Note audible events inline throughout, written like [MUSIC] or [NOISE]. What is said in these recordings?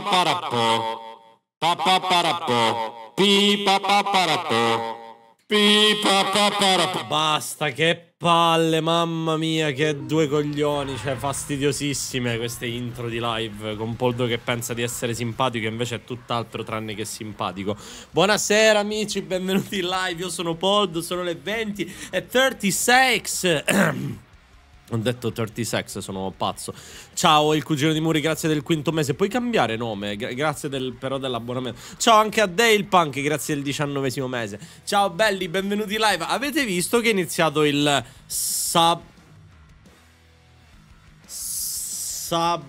papaparapo, papaparapo, pipapaparapo. Basta, che palle, mamma mia, che due coglioni, cioè fastidiosissime queste intro di live con Poldo che pensa di essere simpatico e invece è tutt'altro tranne che simpatico. Buonasera amici, benvenuti in live, io sono Poldo, sono le 20 e 36. Ho detto 30 sex, sono pazzo. Ciao, il cugino di Muri, grazie del quinto mese. Puoi cambiare nome, grazie del, però dell'abbonamento. Ciao anche a Dale Punk, grazie del diciannovesimo mese. Ciao belli, benvenuti live. Avete visto che è iniziato il sub... Sub...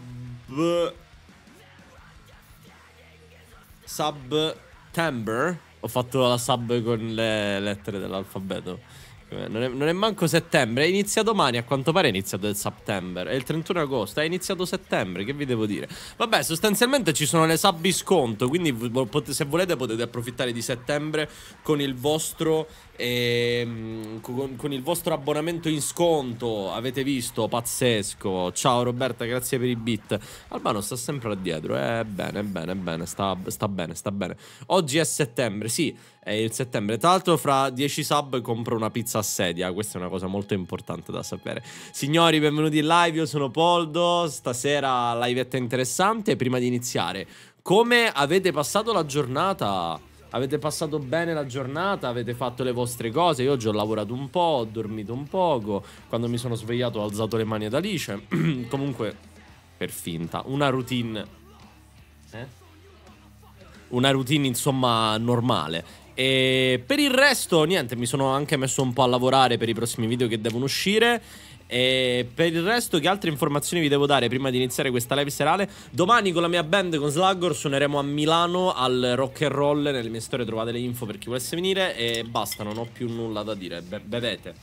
Sub... September? Ho fatto la sub con le lettere dell'alfabeto. Eh. Non è, non è, manco settembre, inizia domani, a quanto pare è iniziato il settembre. È il 31 agosto, è iniziato settembre, che vi devo dire? Vabbè, sostanzialmente ci sono le sub sconto, quindi se volete potete approfittare di settembre con il vostro... Ehm, con, con il vostro abbonamento in sconto avete visto pazzesco ciao Roberta grazie per i bit Albano sta sempre là dietro, eh bene bene bene sta, sta bene sta bene oggi è settembre sì è il settembre. Tra l'altro, fra 10 sub compro una pizza a sedia. Questa è una cosa molto importante da sapere. Signori, benvenuti in live. Io sono Poldo. Stasera livetta interessante. Prima di iniziare, come avete passato la giornata? Avete passato bene la giornata? Avete fatto le vostre cose? Io oggi ho lavorato un po', ho dormito un poco. Quando mi sono svegliato ho alzato le mani ad Alice. [CLEARS THROAT] Comunque, per finta, una routine. Eh? Una routine, insomma, normale. E per il resto, niente, mi sono anche messo un po' a lavorare per i prossimi video che devono uscire. E per il resto, che altre informazioni vi devo dare prima di iniziare questa live serale? Domani con la mia band, con Slaggor, suoneremo a Milano al rock and roll. Nelle mie storie trovate le info per chi volesse venire. E basta, non ho più nulla da dire. Be bevete.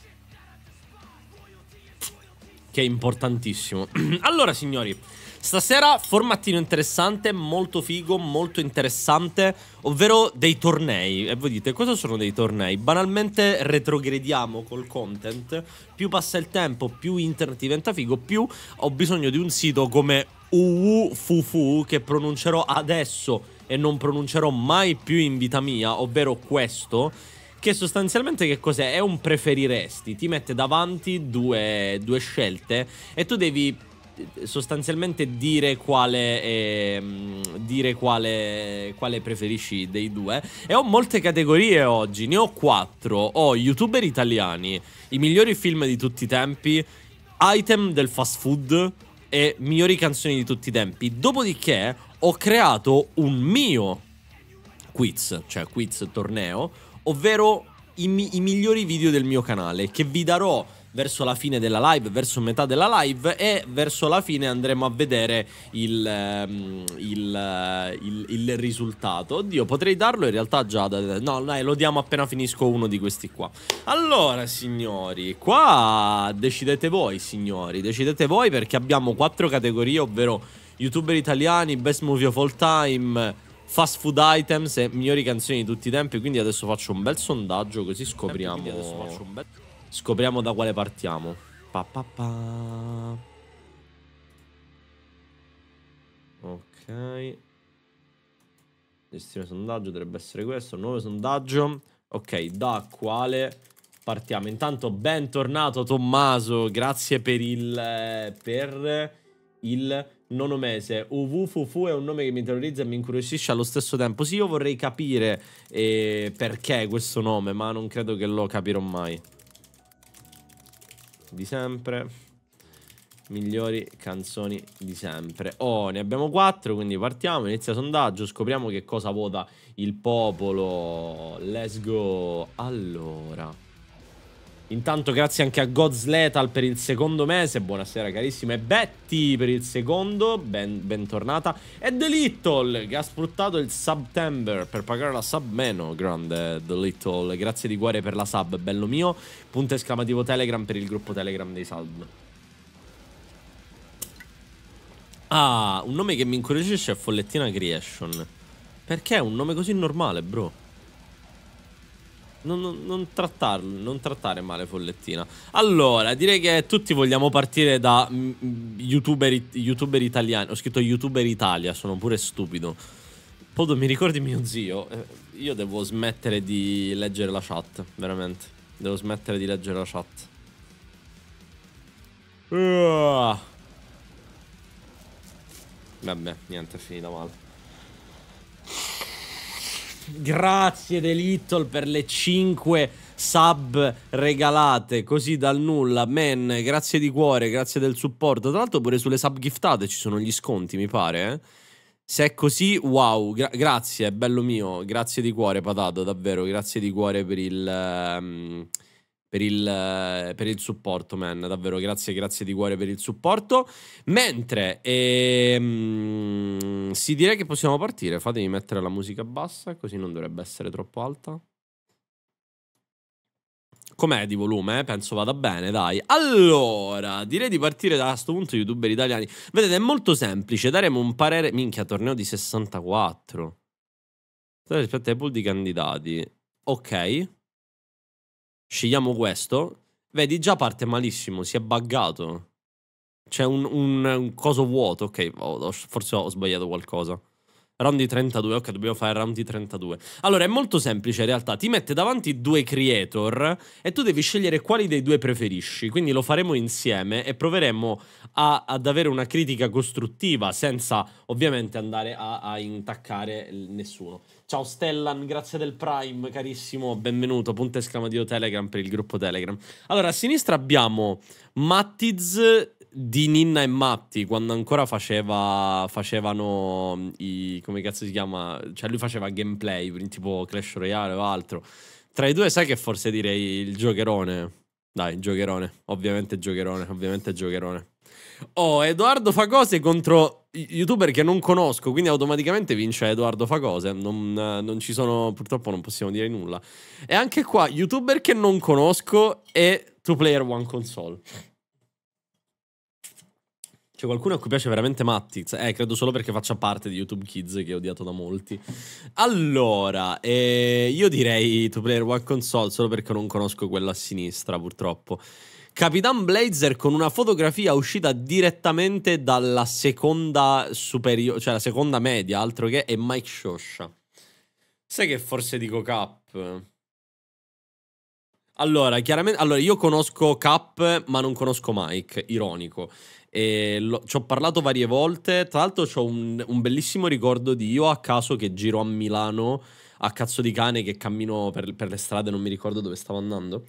Che è importantissimo. [CLEARS THROAT] allora, signori. Stasera formattino interessante, molto figo, molto interessante, ovvero dei tornei. E voi dite, cosa sono dei tornei? Banalmente retrogrediamo col content, più passa il tempo, più internet diventa figo, più ho bisogno di un sito come UUFUFU che pronuncerò adesso e non pronuncerò mai più in vita mia, ovvero questo che sostanzialmente che cos'è? È un preferiresti, ti mette davanti due, due scelte e tu devi sostanzialmente dire quale, eh, dire quale, quale preferisci dei due. E ho molte categorie oggi, ne ho quattro. Ho youtuber italiani, i migliori film di tutti i tempi, item del fast food e migliori canzoni di tutti i tempi. Dopodiché ho creato un mio quiz, cioè quiz torneo, ovvero i, mi i migliori video del mio canale che vi darò verso la fine della live, verso metà della live e verso la fine andremo a vedere il, ehm, il, eh, il, il risultato. Oddio, potrei darlo in realtà già. Da, no, dai, lo diamo appena finisco uno di questi qua. Allora, signori, qua decidete voi, signori, decidete voi perché abbiamo quattro categorie, ovvero youtuber italiani, best movie of all time fast food items e migliori canzoni di tutti i tempi. Quindi adesso faccio un bel sondaggio così scopriamo. Adesso faccio un bel Scopriamo da quale partiamo. Pa, pa, pa. Ok. Destino sondaggio dovrebbe essere questo. Nuovo sondaggio. Ok, da quale partiamo? Intanto bentornato Tommaso. Grazie per il... Per il nono mese. Uvufufu è un nome che mi terrorizza e mi incuriosisce allo stesso tempo. Sì, io vorrei capire eh, perché questo nome, ma non credo che lo capirò mai di sempre. Migliori canzoni di sempre. Oh, ne abbiamo quattro, quindi partiamo. Inizia sondaggio, scopriamo che cosa vota il popolo. Let's go. Allora. Intanto grazie anche a God's Lethal per il secondo mese, buonasera carissima, e Betty per il secondo, ben, bentornata, e The Little che ha sfruttato il September per pagare la sub meno, grande The Little, grazie di cuore per la sub, bello mio, punto esclamativo Telegram per il gruppo Telegram dei sub. Ah, un nome che mi incuriosisce è Follettina Creation, perché è un nome così normale bro? Non, non, non, trattarlo, non trattare male Follettina. Allora, direi che tutti vogliamo partire da mm, mm, youtuber, YouTuber italiani. Ho scritto youtuber Italia, sono pure stupido. Podo, mi ricordi mio zio? Eh, io devo smettere di leggere la chat, veramente. Devo smettere di leggere la chat. Uh. Vabbè, niente, è finita male. Grazie The Little per le 5 sub regalate così dal nulla. Man, grazie di cuore, grazie del supporto. Tra l'altro pure sulle sub giftate ci sono gli sconti, mi pare. Eh? Se è così, wow, gra grazie, bello mio. Grazie di cuore, patato, davvero. Grazie di cuore per il... Um per il, per il, supporto, man. Davvero, grazie, grazie di cuore per il supporto. Mentre ehm, si direi che possiamo partire. Fatemi mettere la musica bassa, così non dovrebbe essere troppo alta. Com'è di volume? Eh? Penso vada bene, dai. Allora, direi di partire da questo punto, youtuber italiani. Vedete, è molto semplice. Daremo un parere. Minchia, torneo di 64. Rispetto ai pool di candidati. Ok scegliamo questo, vedi già parte malissimo, si è buggato. C'è un, un, un, coso vuoto, ok, oh, forse ho sbagliato qualcosa. Round di 32, ok, dobbiamo fare round di 32. Allora, è molto semplice in realtà, ti mette davanti due creator e tu devi scegliere quali dei due preferisci, quindi lo faremo insieme e proveremo a, ad avere una critica costruttiva senza ovviamente andare a, a intaccare nessuno. Ciao Stellan, grazie del Prime, carissimo, benvenuto. Punto esclamativo Telegram per il gruppo Telegram. Allora, a sinistra abbiamo Mattiz di Ninna e Matti, quando ancora faceva, facevano mm, i... come cazzo si chiama? Cioè lui faceva gameplay, tipo Clash Royale o altro. Tra i due sai che forse direi il giocherone. Dai, giocherone, ovviamente giocherone, ovviamente giocherone. Oh, Edoardo fa cose contro youtuber che non conosco, quindi automaticamente vince Edoardo Facose. Non, non, ci sono, purtroppo non possiamo dire nulla. E anche qua, youtuber che non conosco e Two Player One Console. C'è qualcuno a cui piace veramente Mattix? Cioè, eh, credo solo perché faccia parte di YouTube Kids che è odiato da molti. Allora, eh, io direi Two Player One Console solo perché non conosco quella a sinistra, purtroppo. Capitan Blazer con una fotografia uscita direttamente dalla seconda superiore, cioè la seconda media, altro che, è Mike Shosha. Sai che forse dico Cap? Allora, chiaramente, allora io conosco Cap, ma non conosco Mike, ironico. Lo, ci ho parlato varie volte, tra l'altro ho un, un bellissimo ricordo di io a caso che giro a Milano a cazzo di cane che cammino per, per, le strade, non mi ricordo dove stavo andando.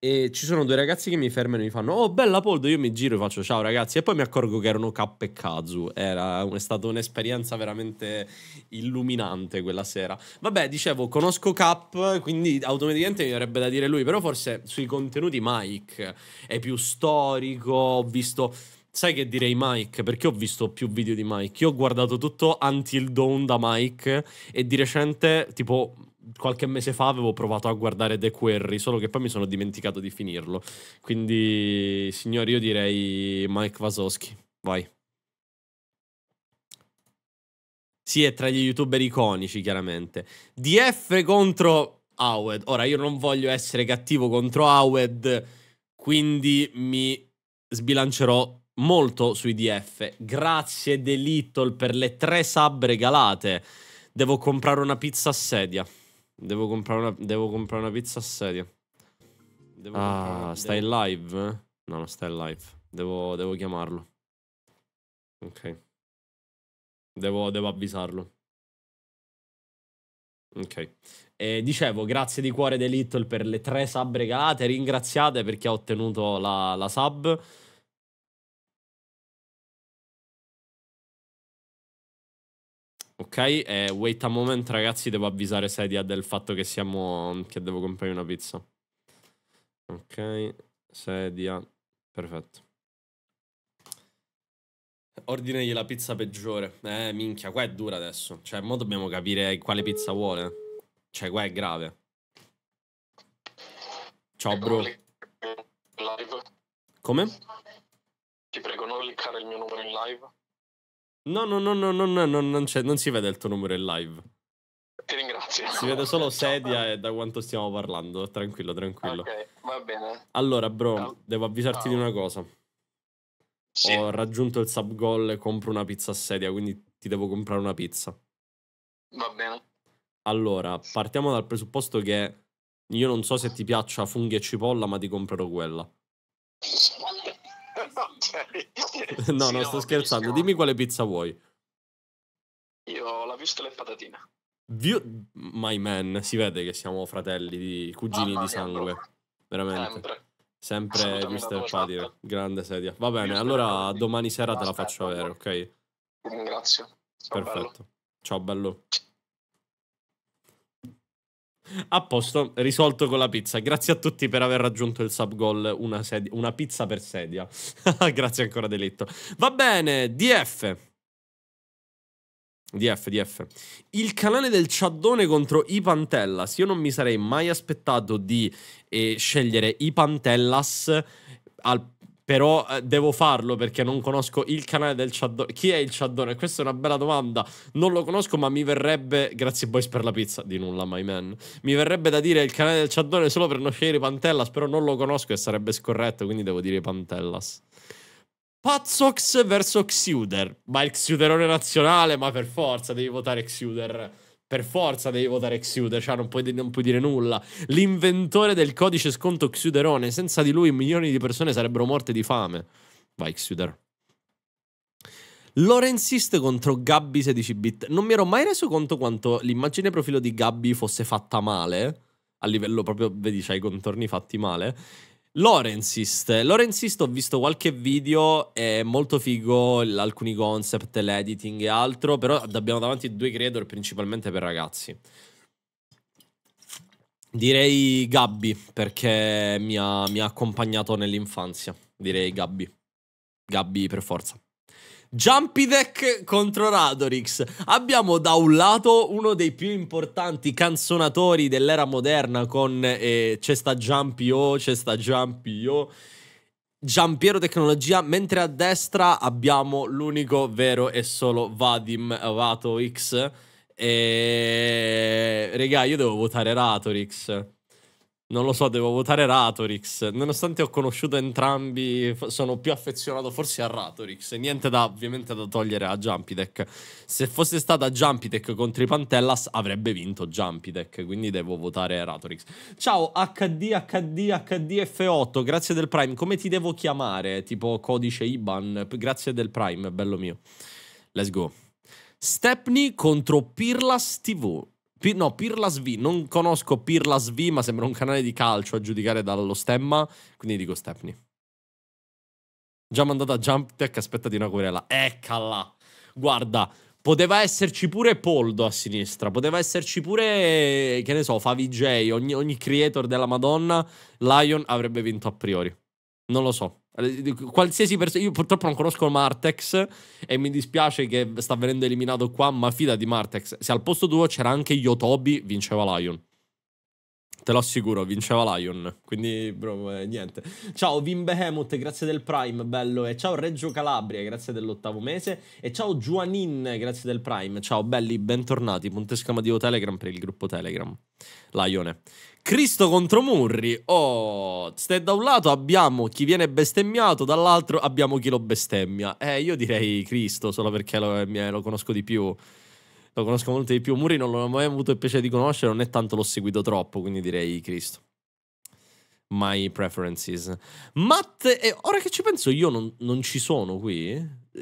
E ci sono due ragazzi che mi fermano e mi fanno Oh bella Poldo, io mi giro e faccio ciao ragazzi E poi mi accorgo che erano K e Kazu Era, È stata un'esperienza veramente illuminante quella sera Vabbè, dicevo, conosco K Quindi automaticamente mi avrebbe da dire lui Però forse sui contenuti Mike È più storico Ho visto... Sai che direi Mike? Perché ho visto più video di Mike. Io ho guardato tutto Until Dawn da Mike e di recente, tipo qualche mese fa avevo provato a guardare The Query, solo che poi mi sono dimenticato di finirlo. Quindi, signori, io direi Mike Vasoschi. Vai. Sì, è tra gli youtuber iconici, chiaramente. DF contro Awed. Ora, io non voglio essere cattivo contro Awed, quindi mi sbilancerò molto sui DF. Grazie The Little per le tre sub regalate. Devo comprare una pizza a sedia. Devo comprare una, devo comprare una pizza seria. Devo ah, una, stai in live? Eh? No, non stai in live. Devo, devo chiamarlo. Ok. Devo, devo avvisarlo. Ok. Eh, dicevo, grazie di cuore The Little per le tre sub regalate. Ringraziate per chi ha ottenuto la, la sub. ok? E eh, wait a moment, ragazzi, devo avvisare Sedia del fatto che siamo... che devo comprare una pizza. Ok, Sedia, perfetto. Ordinegli la pizza peggiore. Eh, minchia, qua è dura adesso. Cioè, mo dobbiamo capire quale pizza vuole. Cioè, qua è grave. Ciao, bro. Come? Ti prego non cliccare il mio numero in live. No, no, no, no, no, no, no non, non, si vede il tuo numero in live. Ti ringrazio. Si vede solo [LAUGHS] sedia e da quanto stiamo parlando. Tranquillo, tranquillo. Ok, va bene. Allora, bro, no. devo avvisarti no. di una cosa. Sì. Ho raggiunto il sub goal e compro una pizza a sedia, quindi ti devo comprare una pizza. Va bene. Allora, partiamo dal presupposto che io non so se ti piaccia funghi e cipolla, ma ti comprerò quella. Sì. Cioè, [LAUGHS] no, sì, non sto scherzando. Benissimo. Dimmi quale pizza vuoi. Io la vistola e patatine. View... My man, si vede che siamo fratelli, di... cugini ah, di sangue. Bro. Veramente. Sempre, Sempre Mr. Patire, grande sedia. Va bene, Io allora domani sera te la faccio avere, ok? Ti ringrazio. Ciao Perfetto. Bello. Ciao bello. A posto, risolto con la pizza. Grazie a tutti per aver raggiunto il sub goal, una, una pizza per sedia. [LAUGHS] Grazie ancora Delitto. Va bene, DF. DF, DF. Il canale del ciaddone contro i Pantellas. Io non mi sarei mai aspettato di eh, scegliere i Pantellas al però eh, devo farlo perché non conosco il canale del Ciaddone. Chi è il Ciaddone? Questa è una bella domanda. Non lo conosco, ma mi verrebbe. Grazie, boys, per la pizza. Di nulla, my man. Mi verrebbe da dire il canale del Ciaddone solo per non scegliere Pantellas, però non lo conosco e sarebbe scorretto, quindi devo dire Pantellas. Pazzox verso Xuder. Ma il Xuderone nazionale, ma per forza devi votare Xuder. Per forza devi votare Xuder, cioè non puoi, non puoi, dire nulla. L'inventore del codice sconto Xuderone, senza di lui milioni di persone sarebbero morte di fame. Vai Xuder. Lorenzist contro Gabby 16 bit. Non mi ero mai reso conto quanto l'immagine profilo di Gabby fosse fatta male. A livello proprio, vedi, c'hai i contorni fatti male. Lorenzist. Lorenzist ho visto qualche video, è molto figo, alcuni concept, l'editing e altro, però abbiamo davanti due creator principalmente per ragazzi. Direi Gabby, perché mi ha, mi ha accompagnato nell'infanzia. Direi Gabby. Gabby per forza. Jumpy Deck contro Radorix. Abbiamo da un lato uno dei più importanti canzonatori dell'era moderna con eh, c'è sta Jumpy O, c'è sta Jumpy O. Giampiero Tecnologia, mentre a destra abbiamo l'unico vero e solo Vadim Vato X. E... Regà, io devo votare Ratorix. Non lo so, devo votare Ratorix. Nonostante ho conosciuto entrambi, sono più affezionato forse a Ratorix. Niente da, ovviamente, da togliere a Jumpidec. Se fosse stata Jumpidec contro i Pantellas, avrebbe vinto Jumpidec. Quindi devo votare Ratorix. Ciao, HD, HD, HDF8. Grazie del Prime. Come ti devo chiamare? Tipo codice IBAN. Grazie del Prime, bello mio. Let's go. Stepney contro Pirlas TV. P- no, Pirlas V, non conosco Pirlas V, ma sembra un canale di calcio a giudicare dallo stemma, quindi dico Stepney. Già mandata Jump Tech, aspetta di una querela. Eccala! Guarda, poteva esserci pure Poldo a sinistra, poteva esserci pure, che ne so, Favij, ogni, ogni creator della Madonna, Lion avrebbe vinto a priori. Non lo so. Qualsiasi persona, io purtroppo non conosco Martex e mi dispiace che sta venendo eliminato qua, ma fida di Martex. Se al posto tuo c'era anche Yotobi, vinceva Lion. Te lo assicuro, vinceva Lion. Quindi, bro, eh, niente. Ciao Vim Behemoth, grazie del Prime, bello. E ciao Reggio Calabria, grazie dell'ottavo mese. E ciao Juanin, grazie del Prime. Ciao belli, bentornati. Punto esclamativo Telegram per il gruppo Telegram. Lione. Cristo contro Murri. Oh, ste da un lato abbiamo chi viene bestemmiato, dall'altro abbiamo chi lo bestemmia. Eh, io direi Cristo solo perché lo, eh, eh, lo conosco di più. Lo conosco molto di più. Murri non l'ho mai avuto il piacere di conoscere, non è tanto l'ho seguito troppo, quindi direi Cristo. My preferences. Matt, eh, ora che ci penso, io non, non ci sono qui.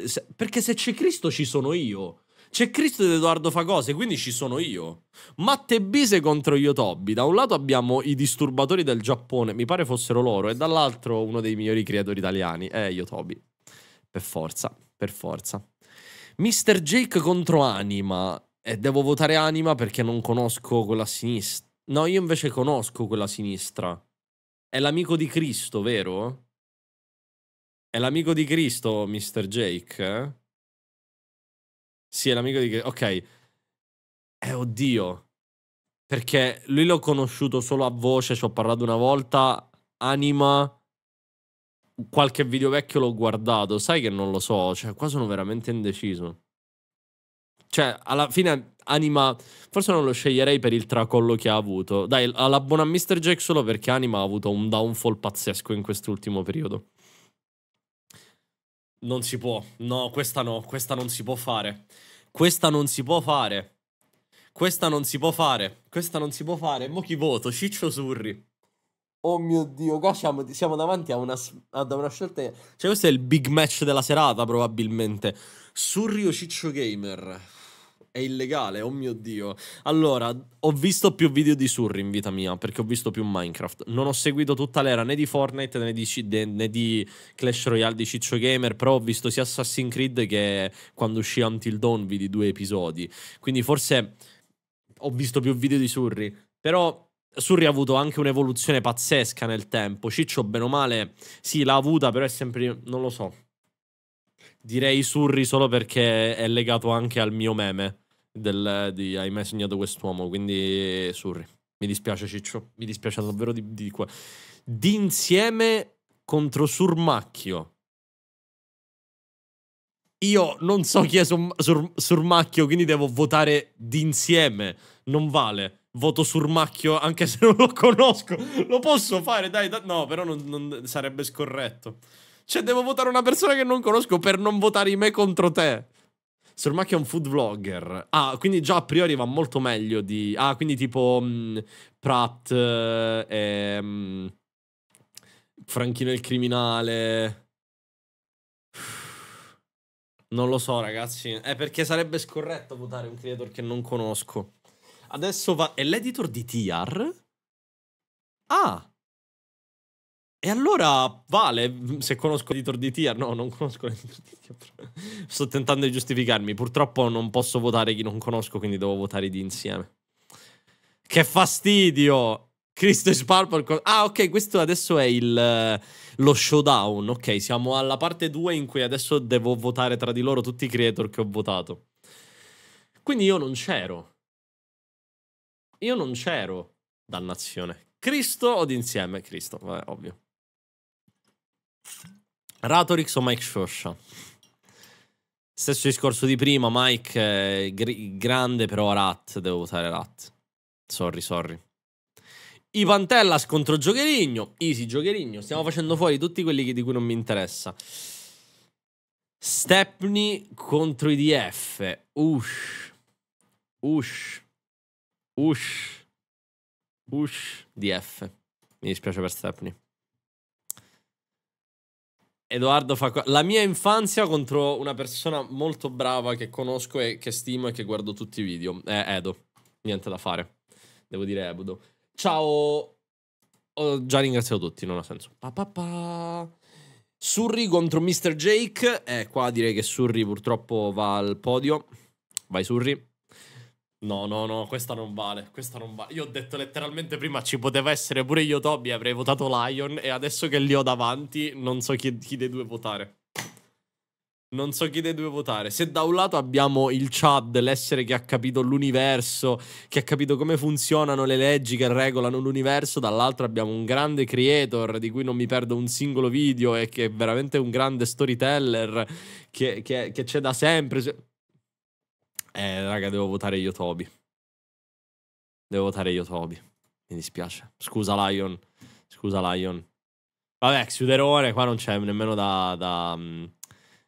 Se, perché se c'è Cristo ci sono io. C'è Cristo ed Edoardo Fagose, quindi ci sono io. Matte Bise contro Yotobi. Da un lato abbiamo i disturbatori del Giappone, mi pare fossero loro, e dall'altro uno dei migliori creatori italiani, è eh, Yotobi. Per forza, per forza. Mr. Jake contro Anima. E devo votare Anima perché non conosco quella sinistra. No, io invece conosco quella sinistra. È l'amico di Cristo, vero? È l'amico di Cristo, Mr. Jake, eh? Sì, è l'amico di... Ok. Eh, oddio. Perché lui l'ho conosciuto solo a voce, ci ho parlato una volta. Anima... Qualche video vecchio l'ho guardato. Sai che non lo so. Cioè, qua sono veramente indeciso. Cioè, alla fine Anima... Forse non lo sceglierei per il tracollo che ha avuto. Dai, alla buona Mr. Jack solo perché Anima ha avuto un downfall pazzesco in quest'ultimo periodo. Non si può. No, questa no. Questa non si può fare. Questa non si può fare. Questa non si può fare. Questa non si può fare. Mo chi voto? Ciccio Surri. Oh mio Dio, qua siamo, siamo davanti a una, ad una scelta... Cioè questo è il big match della serata probabilmente. Surri o Ciccio Gamer? è illegale, oh mio dio. Allora, ho visto più video di Surri in vita mia, perché ho visto più Minecraft. Non ho seguito tutta l'era né di Fortnite né di, né di Clash Royale di Ciccio Gamer, però ho visto sia Assassin's Creed che quando uscì Until Dawn vidi due episodi. Quindi forse ho visto più video di Surri, però... Surri ha avuto anche un'evoluzione pazzesca nel tempo. Ciccio, bene o male, sì, l'ha avuta, però è sempre. non lo so. Direi Surri solo perché è legato anche al mio meme del, di Hai mai sognato quest'uomo, quindi Surri. Mi dispiace Ciccio, mi dispiace davvero di, di qua. D'insieme contro Surmacchio. Io non so chi è sur, sur, Surmacchio, quindi devo votare d'insieme. Non vale. Voto Surmacchio anche se non lo conosco. Lo posso fare, dai. Da, no, però non, non sarebbe scorretto. Cioè, devo votare una persona che non conosco per non votare me contro te. Sormaki è un food vlogger. Ah, quindi già a priori va molto meglio di... Ah, quindi tipo mh, mm, Pratt e... Eh, ehm, Franchino il criminale... Non lo so, ragazzi. È perché sarebbe scorretto votare un creator che non conosco. Adesso va. È l'editor di TR? Ah! E allora vale, se conosco l'editor di tier, no, non conosco l'editor di tier. [LAUGHS] Sto tentando di giustificarmi, purtroppo non posso votare chi non conosco, quindi devo votare di insieme. Che fastidio! Cristo e Purple. Ah, ok, questo adesso è il, eh, lo showdown. Ok, siamo alla parte 2 in cui adesso devo votare tra di loro tutti i creator che ho votato. Quindi io non c'ero. Io non c'ero. Dannazione. Cristo o d'insieme? Cristo, vabbè, ovvio. Ratorix o Mike Shosha? Stesso discorso di prima, Mike gr grande però Rat, devo votare Rat. Sorry, sorry. Ivantellas contro Giocherigno. Easy Giocherigno, stiamo facendo fuori tutti quelli di cui non mi interessa. Stepney contro i DF. Ush. Ush. Ush. Ush. DF. Mi dispiace per Stepney. Edoardo fa la mia infanzia contro una persona molto brava che conosco e che stimo e che guardo tutti i video. È eh, Edo. Niente da fare. Devo dire Edo. Ciao. Ho già ringraziato tutti, non ha senso. Pa, pa, pa. Surri contro Mr. Jake. Eh, qua direi che Surry purtroppo va al podio. Vai Surry. No, no, no, questa non vale, questa non vale. Io ho detto letteralmente prima ci poteva essere pure io Toby, avrei votato Lion e adesso che li ho davanti non so chi, chi dei due votare. Non so chi dei due votare. Se da un lato abbiamo il Chad, l'essere che ha capito l'universo, che ha capito come funzionano le leggi che regolano l'universo, dall'altro abbiamo un grande creator di cui non mi perdo un singolo video e che è veramente un grande storyteller che c'è da sempre eh, raga, devo votare io Toby. Devo votare io Toby. Mi dispiace. Scusa Lion. Scusa Lion. Vabbè, chiuderone, qua non c'è nemmeno da, da, mm,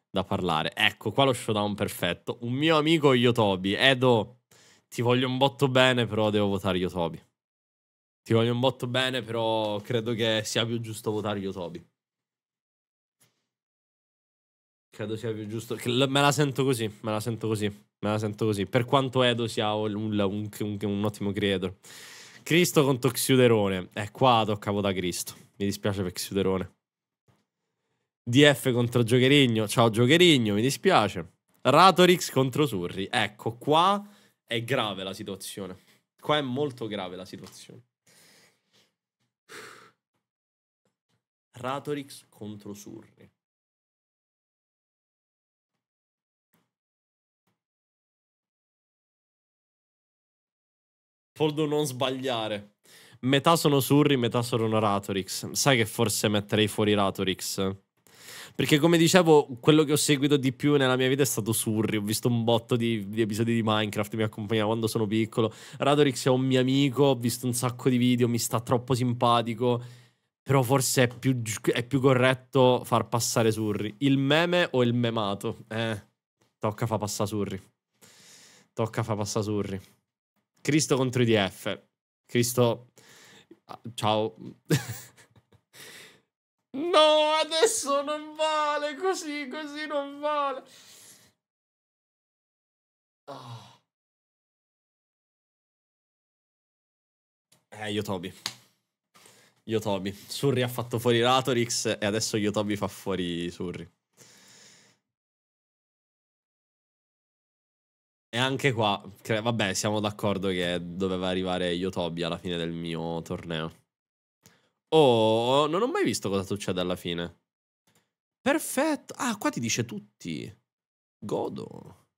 da, parlare. Ecco, qua lo showdown perfetto. Un mio amico Yotobi. Edo, ti voglio un botto bene, però devo votare Yotobi. Ti voglio un botto bene, però credo che sia più giusto votare Yotobi. Credo sia più giusto. Me la sento così, me la sento così. Me la sento così. Per quanto Edo sia un, un, un, un ottimo creator. Cristo contro Xiuderone. Eh, qua toccavo da Cristo. Mi dispiace per Xiuderone. DF contro Giocherigno. Ciao Giocherigno, mi dispiace. Ratorix contro Surri. Ecco, qua è grave la situazione. Qua è molto grave la situazione. Ratorix contro Surri. Foldo non sbagliare. Metà sono Surri, metà sono Ratorix. Sai che forse metterei fuori Ratorix? Perché come dicevo, quello che ho seguito di più nella mia vita è stato Surri. Ho visto un botto di, di episodi di Minecraft, mi accompagnava quando sono piccolo. Ratorix è un mio amico, ho visto un sacco di video, mi sta troppo simpatico. Però forse è più, è più corretto far passare Surri. Il meme o il memato? Eh, tocca fa passare Surri. Tocca fa passare Surri. Cristo contro IDF. Cristo... Ah, ciao. [LAUGHS] no, adesso non vale così, così non vale. Oh. Eh, Io Yotobi. Surri ha fatto fuori Ratorix e adesso io Yotobi fa fuori Surri. E anche qua, cre- vabbè, siamo d'accordo che doveva arrivare Yotobi alla fine del mio torneo. Oh, non ho mai visto cosa succede alla fine. Perfetto. Ah, qua ti dice tutti. Godo.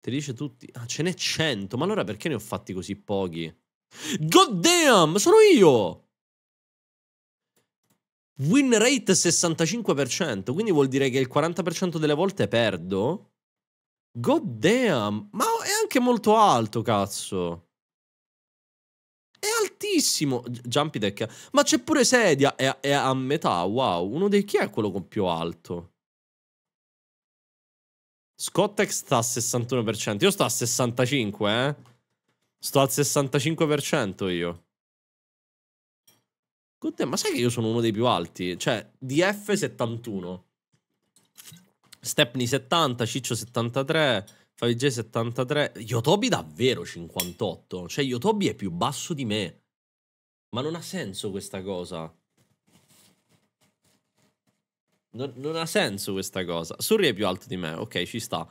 Ti dice tutti. Ah, ce n'è 100. Ma allora perché ne ho fatti così pochi? God damn, sono io! Win rate 65%, quindi vuol dire che il 40% delle volte perdo. God damn, ma è anche molto alto, cazzo. È altissimo. Jumpy deck. Ma c'è pure sedia. È, è, a metà. Wow. Uno dei chi è quello con più alto? Scottex sta al 61%. Io sto al 65%, eh. Sto al 65% io. God damn, ma sai che io sono uno dei più alti? Cioè, DF 71. Stepney 70, Ciccio 73, Favij 73. Yotobi davvero 58. Cioè, Yotobi è più basso di me. Ma non ha senso questa cosa. Non, non ha senso questa cosa. Surrey è più alto di me, ok, ci sta.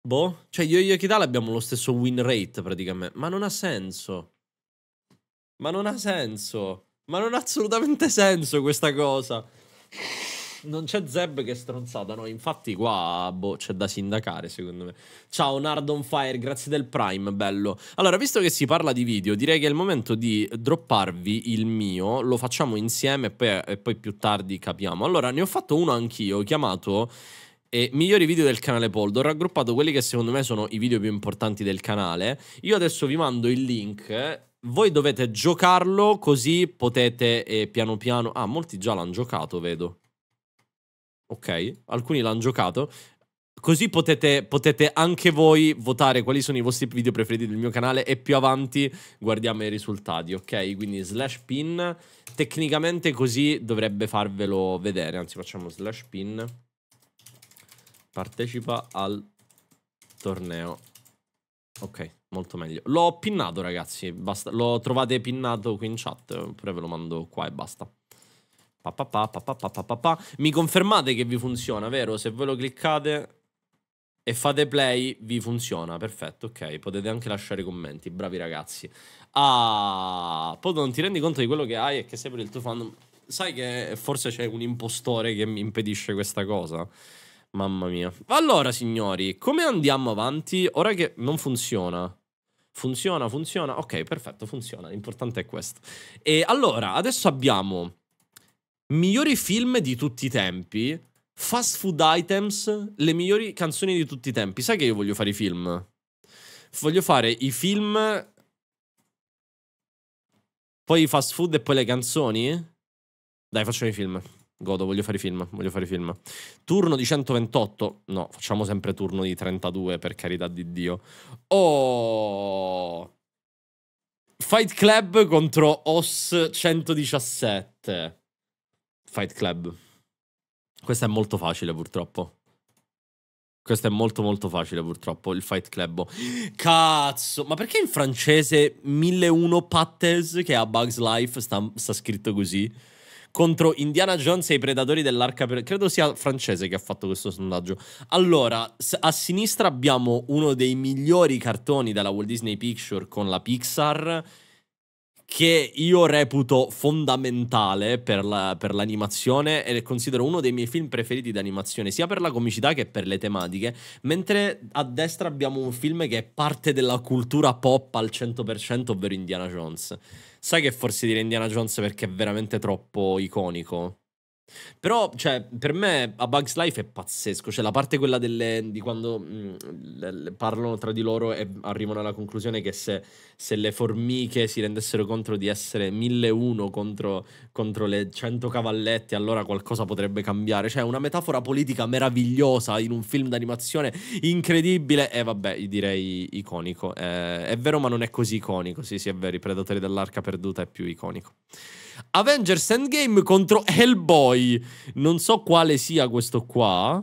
Boh, cioè io e Yokidal abbiamo lo stesso win rate praticamente, ma non ha senso. Ma non ha senso. Ma non ha assolutamente senso questa cosa non c'è Zeb che è stronzata, no? Infatti qua boh, c'è da sindacare, secondo me. Ciao Nard on Fire, grazie del Prime, bello. Allora, visto che si parla di video, direi che è il momento di dropparvi il mio, lo facciamo insieme e poi, e poi più tardi capiamo. Allora, ne ho fatto uno anch'io, chiamato e eh, migliori video del canale Poldo. Ho raggruppato quelli che secondo me sono i video più importanti del canale. Io adesso vi mando il link. Voi dovete giocarlo così potete eh, piano piano... Ah, molti già l'hanno giocato, vedo ok? Alcuni l'hanno giocato. Così potete, potete, anche voi votare quali sono i vostri video preferiti del mio canale e più avanti guardiamo i risultati, ok? Quindi slash pin, tecnicamente così dovrebbe farvelo vedere, anzi facciamo slash pin, partecipa al torneo, ok, molto meglio. L'ho pinnato ragazzi, basta. lo trovate pinnato qui in chat, oppure ve lo mando qua e basta. Pa, pa, pa, pa, pa, pa, pa, pa. Mi confermate che vi funziona, vero? Se voi lo cliccate e fate play, vi funziona. Perfetto, ok. Potete anche lasciare commenti. Bravi ragazzi. Ah, poi non ti rendi conto di quello che hai e che sei per il tuo fandom. Sai che forse c'è un impostore che mi impedisce questa cosa? Mamma mia. Allora, signori, come andiamo avanti? Ora che non funziona. Funziona, funziona. Ok, perfetto, funziona. L'importante è questo. E allora, adesso abbiamo migliori film di tutti i tempi, fast food items, le migliori canzoni di tutti i tempi. Sai che io voglio fare i film? Voglio fare i film, poi i fast food e poi le canzoni? Dai, facciamo i film. Godo, voglio fare i film, voglio fare i film. Turno di 128. No, facciamo sempre turno di 32, per carità di Dio. Oh! Fight Club contro OS 117. Fight Club. Questo è molto facile purtroppo. Questo è molto molto facile purtroppo, il Fight Club. Cazzo, ma perché in francese 1001 Pattes, che ha Bugs Life, sta, sta, scritto così? Contro Indiana Jones e i predatori dell'arca... Per... Credo sia francese che ha fatto questo sondaggio. Allora, a sinistra abbiamo uno dei migliori cartoni della Walt Disney Picture con la Pixar che io reputo fondamentale per, la, per l'animazione e considero uno dei miei film preferiti d'animazione, sia per la comicità che per le tematiche, mentre a destra abbiamo un film che è parte della cultura pop al 100%, ovvero Indiana Jones. Sai che forse dire Indiana Jones perché è veramente troppo iconico? Però, cioè, per me a Bugs Life è pazzesco. Cioè, la parte quella delle, di quando mh, mm, le, parlano tra di loro e arrivano alla conclusione che se, se le formiche si rendessero conto di essere 1001 contro, contro le 100 cavallette, allora qualcosa potrebbe cambiare. Cioè, una metafora politica meravigliosa in un film d'animazione incredibile e, vabbè, direi iconico. Eh, è vero, ma non è così iconico. Sì, sì, è vero, i Predatori dell'Arca Perduta è più iconico. Avengers Endgame contro Hellboy. Non so quale sia questo qua.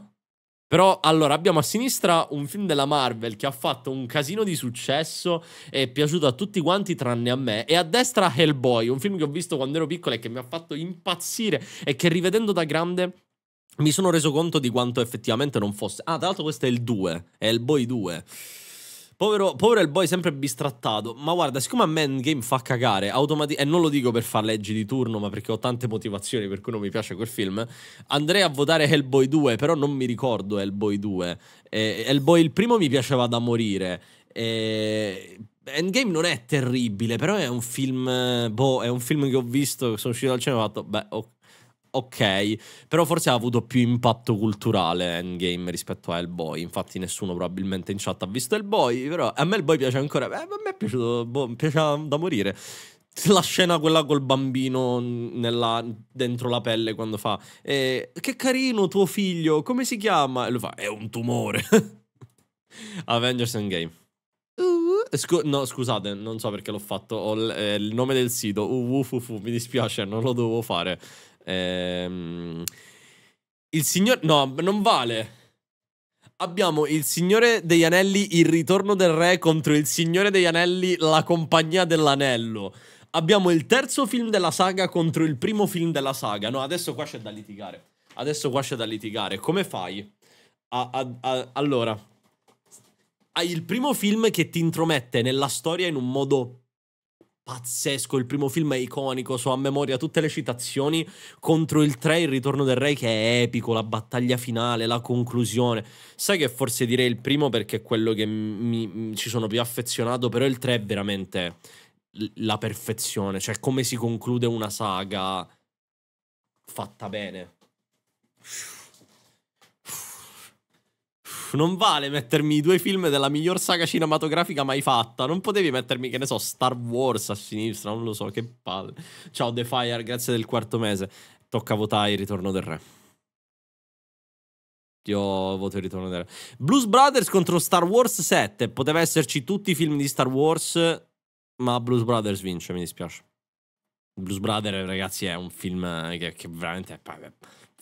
Però, allora, abbiamo a sinistra un film della Marvel che ha fatto un casino di successo e è piaciuto a tutti quanti tranne a me. E a destra Hellboy, un film che ho visto quando ero piccolo e che mi ha fatto impazzire e che rivedendo da grande mi sono reso conto di quanto effettivamente non fosse. Ah, tra l'altro questo è il 2, Hellboy 2. Povero, povero il boy sempre bistrattato. Ma guarda, siccome a me Endgame fa cagare, e non lo dico per far leggi di turno, ma perché ho tante motivazioni per cui non mi piace quel film, andrei a votare Hellboy 2, però non mi ricordo Hellboy 2. Eh, Hellboy il primo mi piaceva da morire. Eh, Endgame non è terribile, però è un film. Boh, è un film che ho visto, sono uscito dal cinema e ho fatto. Beh, ok ok, però forse ha avuto più impatto culturale Endgame rispetto a Hellboy, infatti nessuno probabilmente in chat ha visto Hellboy, però a me Hellboy piace ancora, Beh, a me è piaciuto, boh, piaceva da morire. La scena quella col bambino nella, dentro la pelle quando fa eh, Che carino tuo figlio, come si chiama? E lui fa, è un tumore [LAUGHS] Avengers Endgame Uh, scu no, scusate, non so perché l'ho fatto. Ho eh, il nome del sito. Uh, uh, mi dispiace, non lo dovevo fare. Ehm, il signor... No, non vale. Abbiamo il Signore degli Anelli, il ritorno del re contro il Signore degli Anelli, la compagnia dell'anello. Abbiamo il terzo film della saga contro il primo film della saga. No, adesso qua c'è da litigare. Adesso qua c'è da litigare. Come fai? A, a, a, allora, hai il primo film che ti intromette nella storia in un modo pazzesco, il primo film è iconico, so a memoria tutte le citazioni, contro il 3 il ritorno del re che è epico, la battaglia finale, la conclusione. Sai che forse direi il primo perché è quello che mi, ci sono più affezionato, però il 3 è veramente la perfezione, cioè come si conclude una saga fatta bene non vale mettermi i due film della miglior saga cinematografica mai fatta. Non potevi mettermi, che ne so, Star Wars a sinistra, non lo so, che palle. Ciao The Fire, grazie del quarto mese. Tocca votare il ritorno del re. Io voto il ritorno del re. Blues Brothers contro Star Wars 7. Poteva esserci tutti i film di Star Wars, ma Blues Brothers vince, mi dispiace. Blues Brothers, ragazzi, è un film che, che veramente... È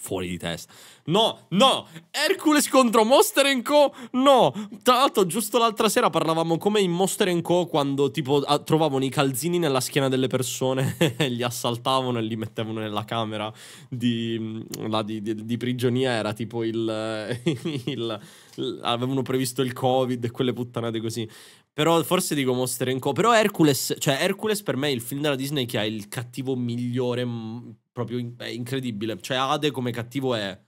fuori di testa. No, no, Hercules contro Monster Co. No, tra l'altro giusto l'altra sera parlavamo come in Monster Co. quando tipo trovavano i calzini nella schiena delle persone, e [LAUGHS] li assaltavano e li mettevano nella camera di, mm, là, di, di, di prigionia. Era tipo il, [LAUGHS] il, il, avevano previsto il covid e quelle puttanate così. Però forse dico Monster Co. Però Hercules, cioè Hercules per me è il film della Disney che ha il cattivo migliore mm, proprio in- è incredibile. Cioè, Ade come cattivo è.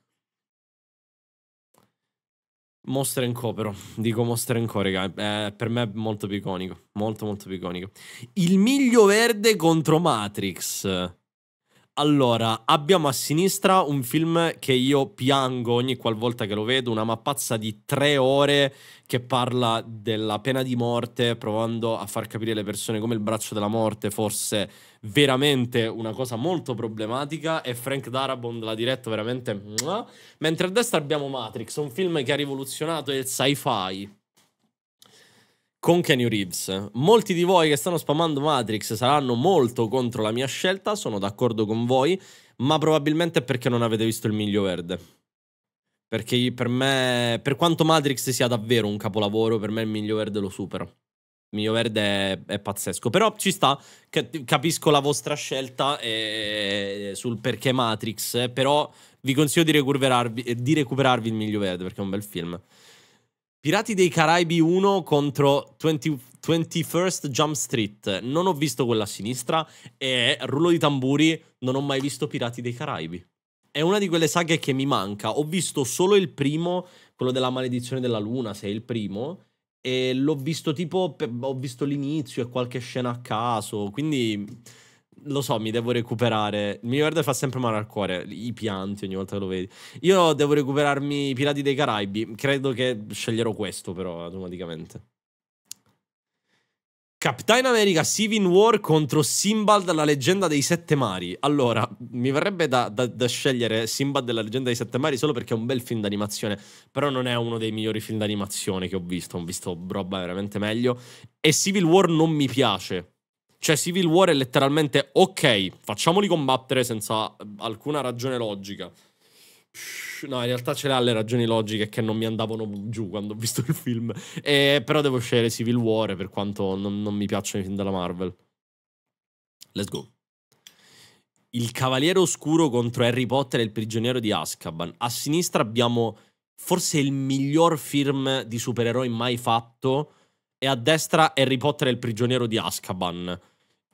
Monster and Co, però. Dico Monster and Co, raga. Eh, per me è molto più iconico. Molto, molto più iconico. Il miglio verde contro Matrix. Allora, abbiamo a sinistra un film che io piango ogni qualvolta che lo vedo, una mappazza di tre ore che parla della pena di morte, provando a far capire alle persone come il braccio della morte fosse veramente una cosa molto problematica e Frank Darabond l'ha diretto veramente... Mentre a destra abbiamo Matrix, un film che ha rivoluzionato il sci-fi con Kenny Reeves. Molti di voi che stanno spammando Matrix saranno molto contro la mia scelta, sono d'accordo con voi, ma probabilmente è perché non avete visto il miglio verde. Perché per me, per quanto Matrix sia davvero un capolavoro, per me il miglio verde lo supera. Miglio Verde è, è, pazzesco. Però ci sta, capisco la vostra scelta e, eh, sul perché Matrix, però vi consiglio di recuperarvi, eh, di recuperarvi il Miglio Verde perché è un bel film. Pirati dei Caraibi 1 contro 20, 21st Jump Street. Non ho visto quella a sinistra e rullo di tamburi, non ho mai visto Pirati dei Caraibi. È una di quelle saghe che mi manca. Ho visto solo il primo, quello della maledizione della luna, se è il primo, e l'ho visto tipo, ho visto l'inizio e qualche scena a caso, quindi lo so, mi devo recuperare. Mi guarda fa sempre male al cuore, i pianti ogni volta che lo vedi. Io devo recuperarmi i Pirati dei Caraibi, credo che sceglierò questo però automaticamente. Captain America Civil War contro Simbad, la leggenda dei sette mari. Allora, mi verrebbe da, da, da scegliere Simbad della leggenda dei sette mari solo perché è un bel film d'animazione, però non è uno dei migliori film d'animazione che ho visto, ho visto roba veramente meglio. E Civil War non mi piace. Cioè Civil War è letteralmente ok, facciamoli combattere senza eh, alcuna ragione logica. No, in realtà ce l'ha le ragioni logiche che non mi andavano giù quando ho visto il film. Eh, però devo scegliere Civil War per quanto non, non mi piacciono i film della Marvel. Let's go. Il Cavaliere Oscuro contro Harry Potter e il prigioniero di Azkaban. A sinistra abbiamo forse il miglior film di supereroi mai fatto e a destra Harry Potter e il prigioniero di Azkaban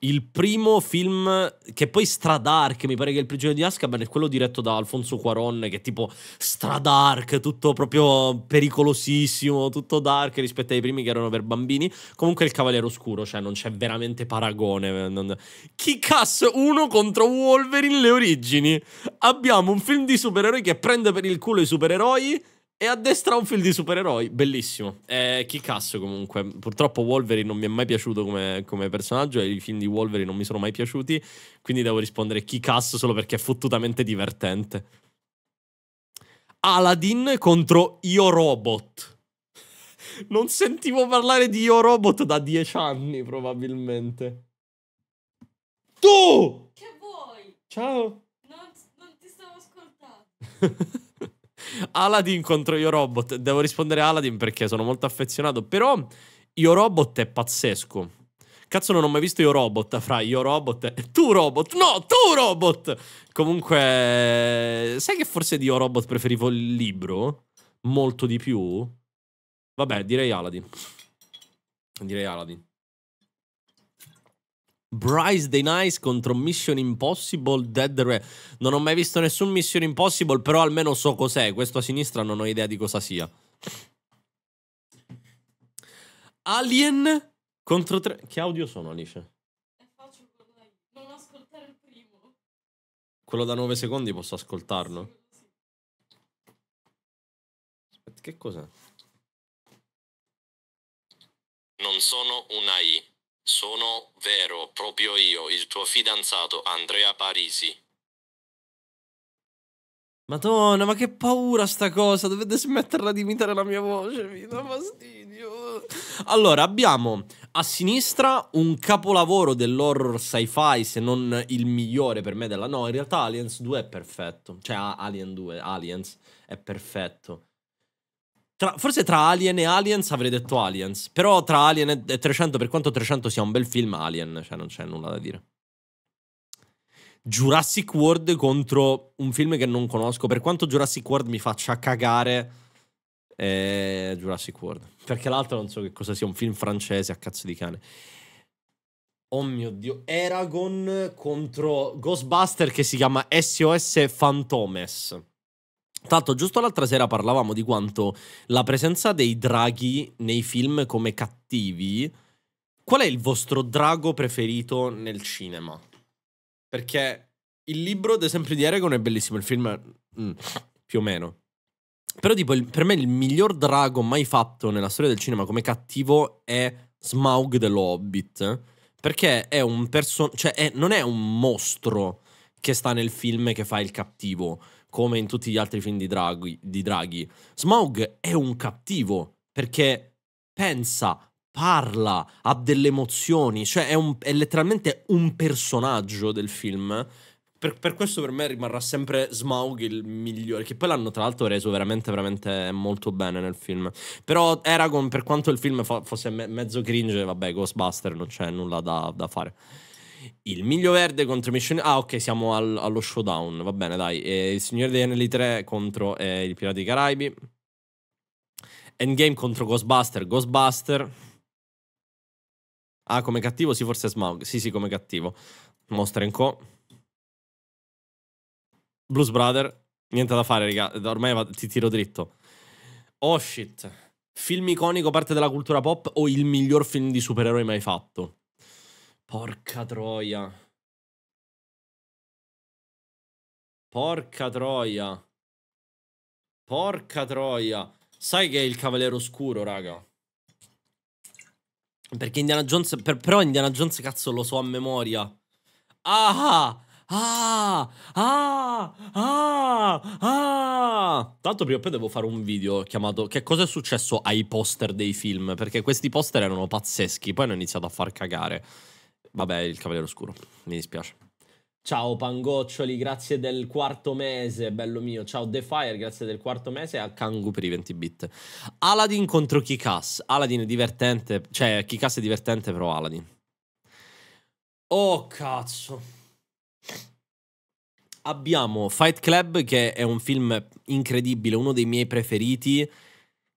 il primo film che poi Stradark, mi pare che il prigione di Azkaban è quello diretto da Alfonso Cuaron che è tipo Stradark, tutto proprio pericolosissimo, tutto dark rispetto ai primi che erano per bambini. Comunque il Cavaliere Oscuro, cioè non c'è veramente paragone. Non... Chi cazzo contro Wolverine le origini? Abbiamo un film di supereroi che prende per il culo i supereroi e addestra un film di supereroi, bellissimo. È Kick-Ass comunque. Purtroppo Wolverine non mi è mai piaciuto come, come, personaggio e i film di Wolverine non mi sono mai piaciuti, quindi devo rispondere chi ass solo perché è fottutamente divertente. Aladdin contro Io Robot. [LAUGHS] Non sentivo parlare di Io Robot da dieci anni probabilmente. Tu! Che vuoi? Ciao. Non, non ti stavo ascoltando. [LAUGHS] Aladdin contro Io Robot. Devo rispondere a Aladdin perché sono molto affezionato. Però Io Robot è pazzesco. Cazzo, non ho mai visto Io Robot. Fra Io Robot e Tu Robot. No, Tu Robot. Comunque, sai che forse di Io Robot preferivo il libro? Molto di più? Vabbè, direi Aladdin. Direi Aladdin. Bryce Day Nice contro Mission Impossible Dead Re. Non ho mai visto nessun Mission Impossible, però almeno so cos'è. Questo a sinistra non ho idea di cosa sia. Alien contro tre. Che audio sono, Alice? È facile quello da. Non ascoltare il primo. Quello da 9 secondi posso ascoltarlo? Aspetta, che cos'è? Non sono una I. Sono vero proprio io, il tuo fidanzato Andrea Parisi. Madonna, ma che paura sta cosa, dovete smetterla di imitare la mia voce, mi dà fastidio. Allora, abbiamo a sinistra un capolavoro dell'horror sci-fi, se non il migliore per me della... No, in realtà Aliens 2 è perfetto, cioè Alien 2, Aliens è perfetto. Tra, forse tra Alien e Aliens avrei detto Aliens. Però tra Alien e 300, per quanto 300 sia un bel film, Alien, cioè non c'è nulla da dire. Jurassic World contro un film che non conosco. Per quanto Jurassic World mi faccia cagare, è Jurassic World. Perché l'altro non so che cosa sia, un film francese a cazzo di cane. Oh mio dio, Eragon contro Ghostbuster che si chiama SOS Fantomes. Tanto giusto l'altra sera parlavamo di quanto la presenza dei draghi nei film come cattivi. Qual è il vostro drago preferito nel cinema? Perché il libro, ad esempio, di Eragon è bellissimo, il film mm, più o meno. Però tipo, il, per me il miglior drago mai fatto nella storia del cinema come cattivo è Smaug dello Hobbit. Perché è un personaggio, cioè è, non è un mostro che sta nel film che fa il cattivo come in tutti gli altri film di Draghi, di Draghi. Smaug è un cattivo perché pensa, parla, ha delle emozioni, cioè è, un, è letteralmente un personaggio del film. Per, per, questo per me rimarrà sempre Smaug il migliore, che poi l'hanno tra l'altro reso veramente, veramente molto bene nel film. Però Eragon, per quanto il film fosse mezzo cringe, vabbè, Ghostbuster non c'è nulla da, da fare il miglio verde contro Mission... Ah, ok, siamo al, allo showdown, va bene, dai. Eh, il Signore degli Anelli 3 contro eh, il Pirati dei Caraibi. Endgame contro Ghostbuster, Ghostbuster. Ah, come cattivo? Sì, forse Smaug. Sì, sì, come cattivo. Monster Co. Blues Brother. Niente da fare, raga. Ormai va... ti tiro dritto. Oh, shit. Film iconico, parte della cultura pop o il miglior film di supereroi mai fatto? Porca troia. Porca troia. Porca troia. Sai che è il Cavaliere Oscuro, raga. Perché Indiana Jones... Per, però Indiana Jones, cazzo, lo so a memoria. Ah! Ah! Ah! Ah! Ah! Tanto prima o poi devo fare un video chiamato Che cosa è successo ai poster dei film? Perché questi poster erano pazzeschi, poi hanno iniziato a far cagare. Vabbè, il Cavaliere Oscuro, mi dispiace. Ciao Pangoccioli, grazie del quarto mese, bello mio. Ciao The Fire, grazie del quarto mese. E a Kangu per i 20 bit. Aladdin contro Kikas. Aladdin è divertente, cioè Kikas è divertente, però Aladdin. Oh cazzo. Abbiamo Fight Club che è un film incredibile, uno dei miei preferiti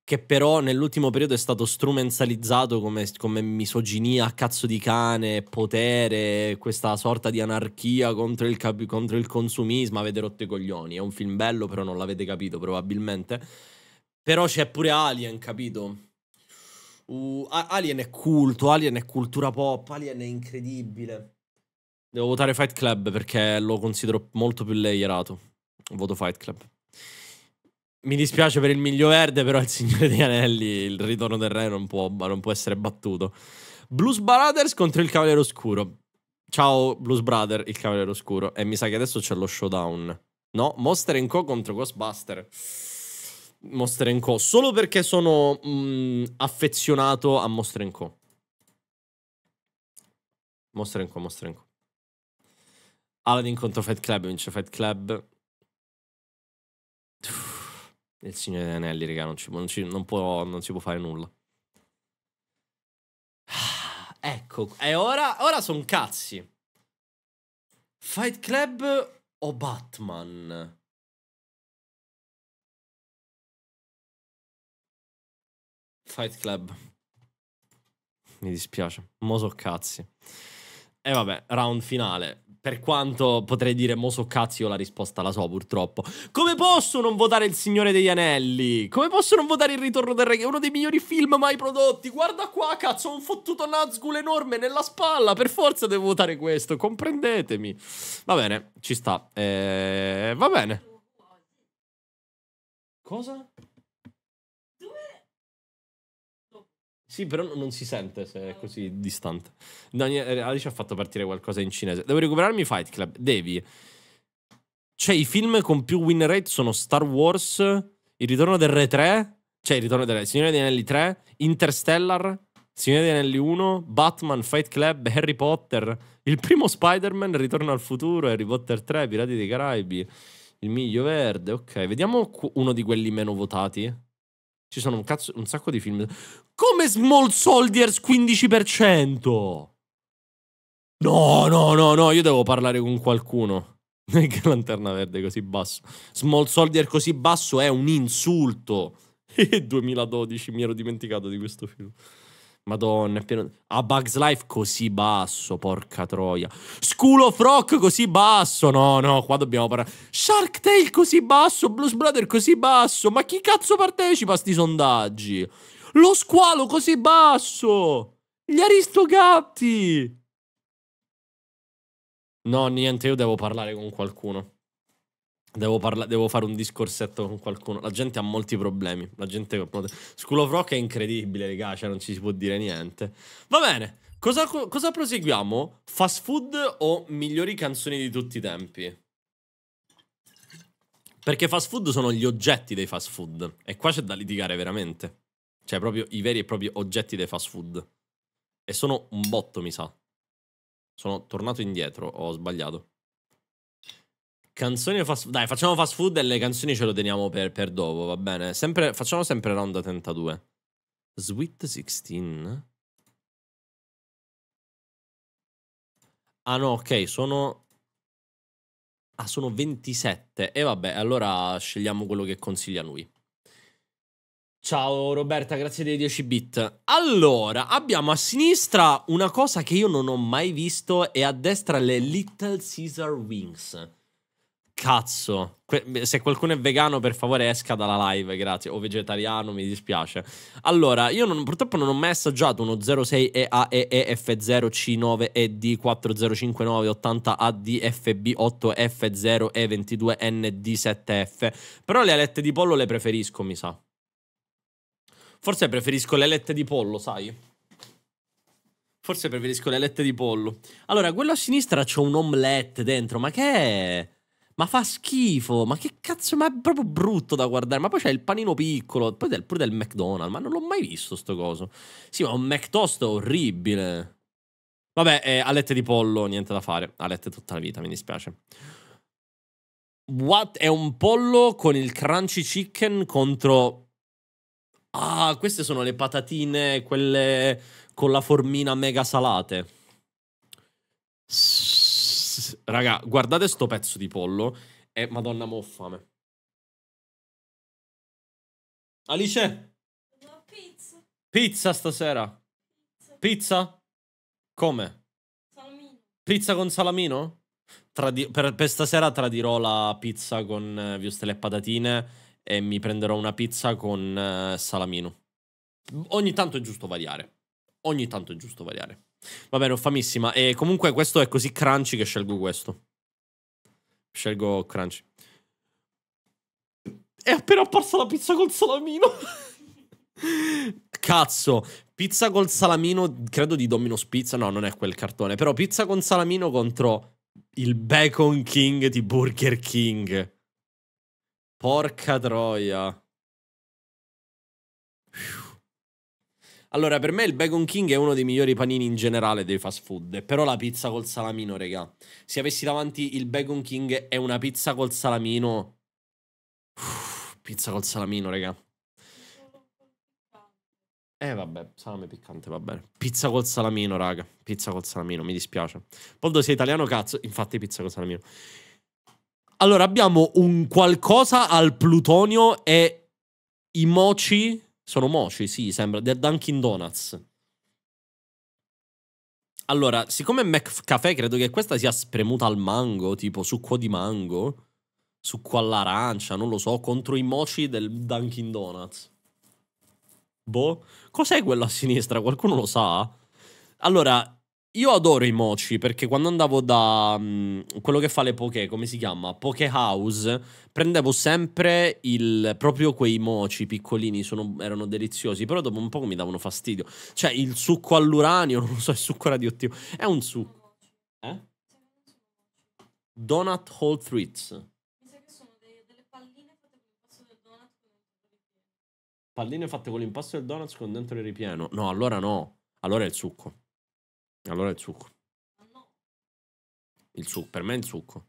che però nell'ultimo periodo è stato strumentalizzato come, come, misoginia, cazzo di cane, potere, questa sorta di anarchia contro il, cap- contro il consumismo, avete rotto i coglioni, è un film bello però non l'avete capito probabilmente, però c'è pure Alien, capito? Uh, Alien è culto, Alien è cultura pop, Alien è incredibile. Devo votare Fight Club perché lo considero molto più layerato. Voto Fight Club mi dispiace per il miglio verde, però il Signore degli Anelli, il ritorno del re non può, non può essere battuto. Blues Brothers contro il Cavaliere Oscuro. Ciao Blues Brother, il Cavaliere Oscuro. E mi sa che adesso c'è lo showdown. No, Monster Co contro Ghostbuster. Monster Co. Solo perché sono mh, mm, affezionato a Monster Co. Monster Co, Monster Co. Aladdin contro Fight Club vince Fight Club il Signore degli Anelli, raga, non, ci, non, ci, non, può, non si può fare nulla. Ah, ecco, e ora, ora sono cazzi. Fight Club o Batman? Fight Club. Mi dispiace. mo Moso cazzi. E vabbè, round finale. Per quanto potrei dire, mo so cazzo, io la risposta la so purtroppo. Come posso non votare Il Signore degli Anelli? Come posso non votare Il Ritorno del Re, che è uno dei migliori film mai prodotti? Guarda qua, cazzo, ho un fottuto Nazgul enorme nella spalla, per forza devo votare questo, comprendetemi. Va bene, ci sta. Eh, va bene. Cosa? Sì, però non si sente se è ah. così distante. No, eh, Alice ha fatto partire qualcosa in cinese. Devo recuperarmi Fight Club. Devi. Cioè, i film con più win rate sono Star Wars, Il ritorno del Re 3, cioè Il ritorno del Re, Signore degli Anelli 3, Interstellar, Signore degli Anelli 1, Batman, Fight Club, Harry Potter, il primo Spider-Man, Ritorno al futuro, Harry Potter 3, Pirati dei Caraibi, Il Miglio Verde. Ok, vediamo uno di quelli meno votati. Ci sono un, cazzo, un sacco di film. Come Small Soldiers 15%? No, no, no, no, io devo parlare con qualcuno. Che [LAUGHS] lanterna verde così basso. Small Soldier così basso è un insulto. [LAUGHS] E 2012, mi ero dimenticato di questo film. Madonna, pieno... A Bugs Life così basso, porca troia. Sculo Frock così basso. No, no, qua dobbiamo parlare. Shark Tale così basso, Blues Brother così basso. Ma chi cazzo partecipa a sti sondaggi? Lo squalo così basso. Gli aristogatti. No, niente, io devo parlare con qualcuno. Devo, parla- devo, fare un discorsetto con qualcuno. La gente ha molti problemi. La gente... School of Rock è incredibile, raga. Cioè, non ci si può dire niente. Va bene. Cosa, cosa proseguiamo? Fast food o migliori canzoni di tutti i tempi? Perché fast food sono gli oggetti dei fast food. E qua c'è da litigare veramente. Cioè, proprio i veri e propri oggetti dei fast food. E sono un botto, mi sa. Sono tornato indietro. Ho sbagliato. Canzoni fast food. Dai, facciamo fast food e le canzoni ce lo teniamo per, per dopo, va bene? Sempre, facciamo sempre Ronda 32. Sweet 16. Ah no, ok, sono... Ah, sono 27. E vabbè, allora scegliamo quello che consiglia lui. Ciao Roberta, grazie dei 10 bit. Allora, abbiamo a sinistra una cosa che io non ho mai visto e a destra le Little Caesar Wings cazzo. Que- se qualcuno è vegano, per favore esca dalla live, grazie. O vegetariano, mi dispiace. Allora, io non, purtroppo non ho mai assaggiato uno 06EAEEF0C9ED405980ADFB8F0E22ND7F. Però le alette di pollo le preferisco, mi sa. Forse preferisco le alette di pollo, sai? Forse preferisco le alette di pollo. Allora, quello a sinistra c'è un omelette dentro, ma che è? ma fa schifo, ma che cazzo, ma è proprio brutto da guardare, ma poi c'è il panino piccolo, poi del, pure del McDonald's, ma non l'ho mai visto sto coso. Sì, ma un McToast è orribile. Vabbè, eh, alette di pollo, niente da fare, alette tutta la vita, mi dispiace. What? È un pollo con il crunchy chicken contro... Ah, queste sono le patatine, quelle con la formina mega salate. Raga, guardate sto pezzo di pollo. E madonna, mo' ho fame. Alice? No, pizza. Pizza stasera? Pizza? pizza? Come? Salamino. Pizza con salamino? Tradi per, per, stasera tradirò la pizza con uh, eh, viustelle e patatine e mi prenderò una pizza con uh, salamino. Ogni tanto è giusto variare. Ogni tanto è giusto variare. Va bene, ho famissima. E comunque questo è così crunchy che scelgo questo. Scelgo crunchy. È appena apparsa la pizza col salamino. [LAUGHS] Cazzo, pizza col salamino, credo di Domino's Pizza, no, non è quel cartone, però pizza con salamino contro il Bacon King di Burger King. Porca troia. Allora, per me il Bacon King è uno dei migliori panini in generale dei fast food. Però la pizza col salamino, regà. Se avessi davanti il Bacon King e una pizza col salamino. Uff, pizza col salamino, regà. Eh vabbè, salame piccante, va bene. Pizza col salamino, raga. Pizza col salamino, mi dispiace. Poldo sei italiano, cazzo. Infatti pizza col salamino. Allora, abbiamo un qualcosa al plutonio e i mochi sono moci, sì, sembra. Del Dunkin' Donuts. Allora, siccome McCafé credo che questa sia spremuta al mango, tipo succo di mango, succo all'arancia, non lo so, contro i mochi del Dunkin' Donuts. Boh, cos'è quello a sinistra? Qualcuno lo sa? Allora, io adoro i mochi perché quando andavo da um, quello che fa le poke, come si chiama? Poke House, prendevo sempre il, proprio quei mochi piccolini, sono, erano deliziosi, però dopo un po' mi davano fastidio. Cioè il succo all'uranio, [LAUGHS] non lo so, il succo radioattivo, è un succo. Eh? Donut Hole Treats. Palline fatte con l'impasto del donuts con dentro il ripieno. No, allora no. Allora è il succo. Allora il succo. Il succo, per me è il succo.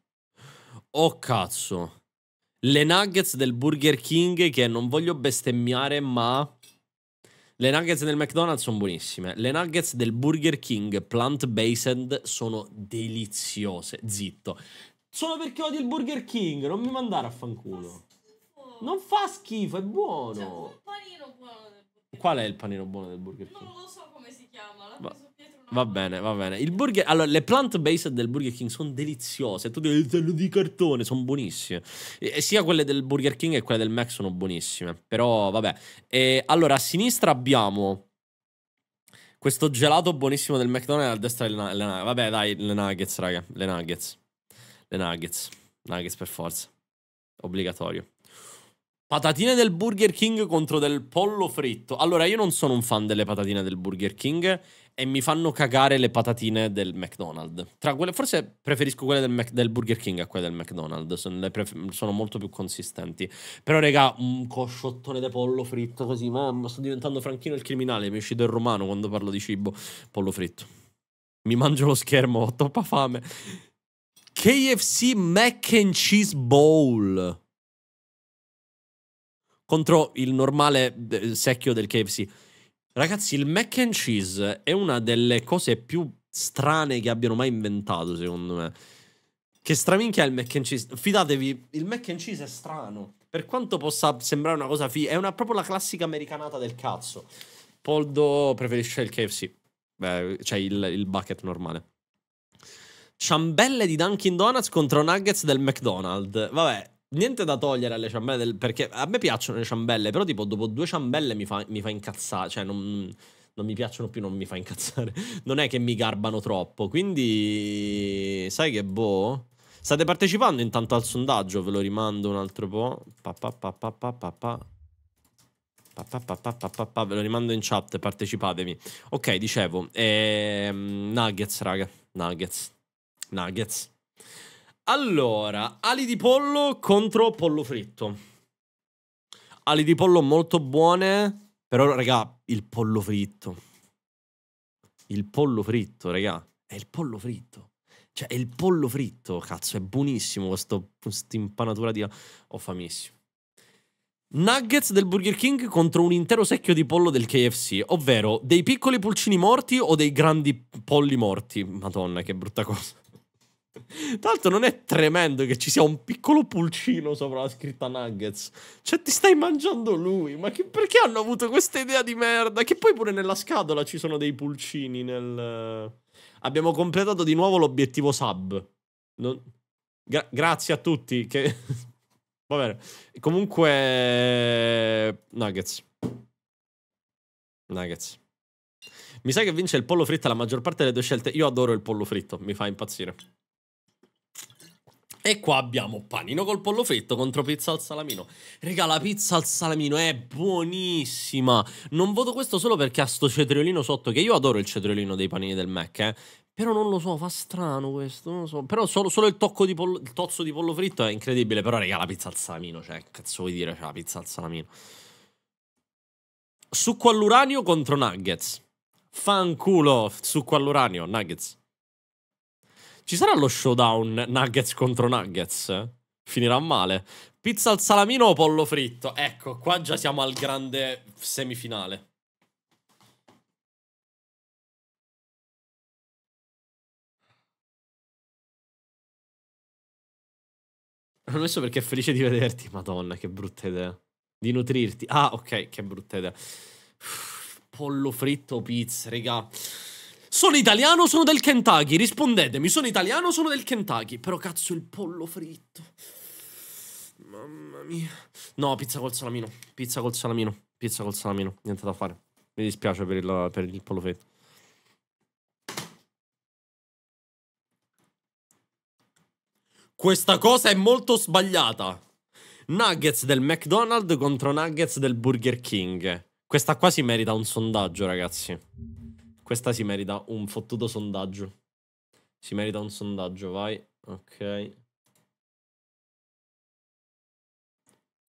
Oh cazzo. Le nuggets del Burger King che non voglio bestemmiare ma... Le nuggets del McDonald's sono buonissime. Le nuggets del Burger King plant-based sono deliziose. Zitto. Solo perché odio il Burger King, non mi mandare a fanculo. Non fa schifo, è buono. C'è un panino buono del Burger King. Qual è il panino buono del Burger King? Non lo so come si chiama. L'ha preso Va bene, va bene. Il burger. Allora, le plant based del Burger King sono deliziose. Tutte le telle di cartone sono buonissime. E sia quelle del Burger King che quelle del Mac sono buonissime. Però, vabbè. E allora, a sinistra abbiamo questo gelato buonissimo del McDonald's. A destra le, le Vabbè, dai, le nuggets, raga. Le nuggets. Le nuggets. Nuggets per forza. Obbligatorio. Patatine del Burger King contro del pollo fritto. Allora, io non sono un fan delle patatine del Burger King e mi fanno cagare le patatine del McDonald's. Quelle, forse preferisco quelle del, Mac, del, Burger King a quelle del McDonald's, sono, sono, molto più consistenti. Però, raga, un cosciottone di pollo fritto così, mamma, sto diventando Franchino il criminale, mi è uscito il romano quando parlo di cibo. Pollo fritto. Mi mangio lo schermo, ho troppa fame. KFC Mac and Cheese Bowl. Contro il normale eh, secchio del KFC. Ragazzi, il mac and cheese è una delle cose più strane che abbiano mai inventato, secondo me. Che straminchia è il mac and cheese. Fidatevi, il mac and cheese è strano. Per quanto possa sembrare una cosa figa, è una, proprio la classica americanata del cazzo. Poldo preferisce il KFC, Beh, cioè il, il bucket normale. Ciambelle di Dunkin' Donuts contro Nuggets del McDonald's. Vabbè, niente da togliere alle ciambelle, del, perché a me piacciono le ciambelle, però tipo dopo due ciambelle mi fa, mi fa incazzare, cioè non, non mi piacciono più, non mi fa incazzare. [LAUGHS] Non è che mi garbano troppo, quindi sai che boh... State partecipando intanto al sondaggio, ve lo rimando un altro po'. Pa, pa, pa, pa, pa, pa, pa. Pa, pa, pa, pa, pa, pa, ve lo rimando in chat, partecipatevi. Ok, dicevo, ehm, Nuggets, raga, Nuggets, Nuggets. Allora, ali di pollo contro pollo fritto. Ali di pollo molto buone, però raga, il pollo fritto. Il pollo fritto, raga, è il pollo fritto. Cioè, è il pollo fritto, cazzo, è buonissimo questo impanatura di... Ho oh, famissimo. Nuggets del Burger King contro un intero secchio di pollo del KFC, ovvero dei piccoli pulcini morti o dei grandi polli morti. Madonna, che brutta cosa. Tra l'altro non è tremendo che ci sia un piccolo pulcino sopra la scritta Nuggets. Cioè ti stai mangiando lui, ma che, perché hanno avuto questa idea di merda? Che poi pure nella scatola ci sono dei pulcini nel... Eh, abbiamo completato di nuovo l'obiettivo sub. Non... Gra grazie a tutti che... [LAUGHS] Va bene. Comunque... Nuggets. Nuggets. Mi sa che vince il pollo fritto la maggior parte delle due scelte. Io adoro il pollo fritto, mi fa impazzire. E qua abbiamo panino col pollo fritto contro pizza al salamino. Regà, la pizza al salamino è buonissima. Non voto questo solo perché ha sto cetriolino sotto, che io adoro il cetriolino dei panini del Mac, eh. Però non lo so, fa strano questo, non lo so. Però solo, solo il, tocco di pollo, il tozzo di pollo fritto è incredibile. Però, regà, la pizza al salamino, cioè, cazzo vuoi dire, cioè, la pizza al salamino. Succo all'uranio contro nuggets. Fanculo, succo all'uranio, nuggets. Ci sarà lo showdown Nuggets contro Nuggets? Finirà male. Pizza al salamino o pollo fritto? Ecco, qua già siamo al grande semifinale. Non L'ho so perché è felice di vederti. Madonna, che brutta idea. Di nutrirti. Ah, ok, che brutta idea. Pollo fritto o pizza, regà. Sono italiano o sono del Kentucky? Rispondetemi, sono italiano o sono del Kentucky? Però cazzo il pollo fritto. Mamma mia. No, pizza col salamino. Pizza col salamino. Pizza col salamino. Niente da fare. Mi dispiace per il, per il pollo fritto. Questa cosa è molto sbagliata. Nuggets del McDonald's contro Nuggets del Burger King. Questa qua si merita un sondaggio, ragazzi. Questa si merita un fottuto sondaggio. Si merita un sondaggio, vai. Ok.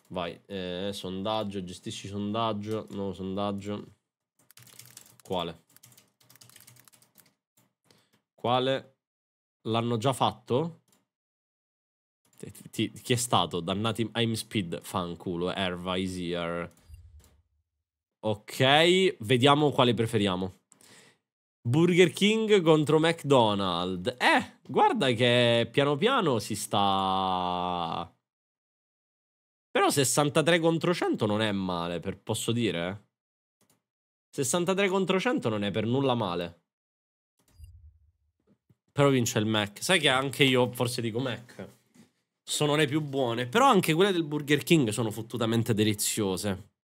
Vai, eh, sondaggio, gestisci sondaggio, nuovo sondaggio. Quale? Quale? L'hanno già fatto? Ti, ti, chi è stato? Dannati I'm Speed, fanculo, Erva, Easier. Ok, vediamo quale preferiamo. Burger King contro McDonald's. Eh, guarda che piano piano si sta... Però 63 contro 100 non è male, per, posso dire. 63 contro 100 non è per nulla male. Però vince il Mac. Sai che anche io forse dico Mac. Sono le più buone. Però anche quelle del Burger King sono fottutamente deliziose.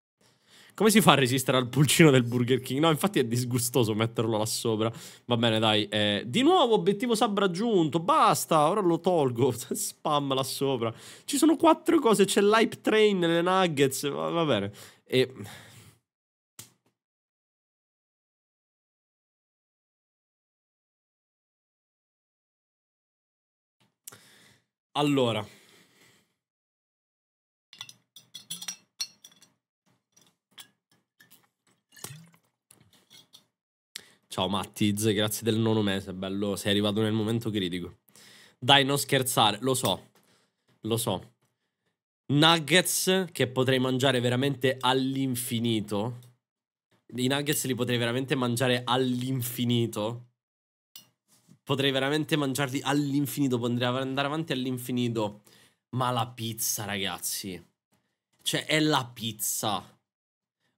Come si fa a resistere al pulcino del Burger King? No, infatti è disgustoso metterlo là sopra. Va bene, dai. Eh, di nuovo obiettivo sub raggiunto. Basta, ora lo tolgo. [LAUGHS] Spam là sopra. Ci sono quattro cose. C'è l'hype train, le nuggets. Va, va bene. E... Allora. Ciao Mattiz, grazie del nono mese, bello, sei arrivato nel momento critico. Dai, non scherzare, lo so, lo so. Nuggets che potrei mangiare veramente all'infinito. I nuggets li potrei veramente mangiare all'infinito. Potrei veramente mangiarli all'infinito, potrei andare avanti all'infinito. Ma la pizza, ragazzi. Cioè, è la pizza.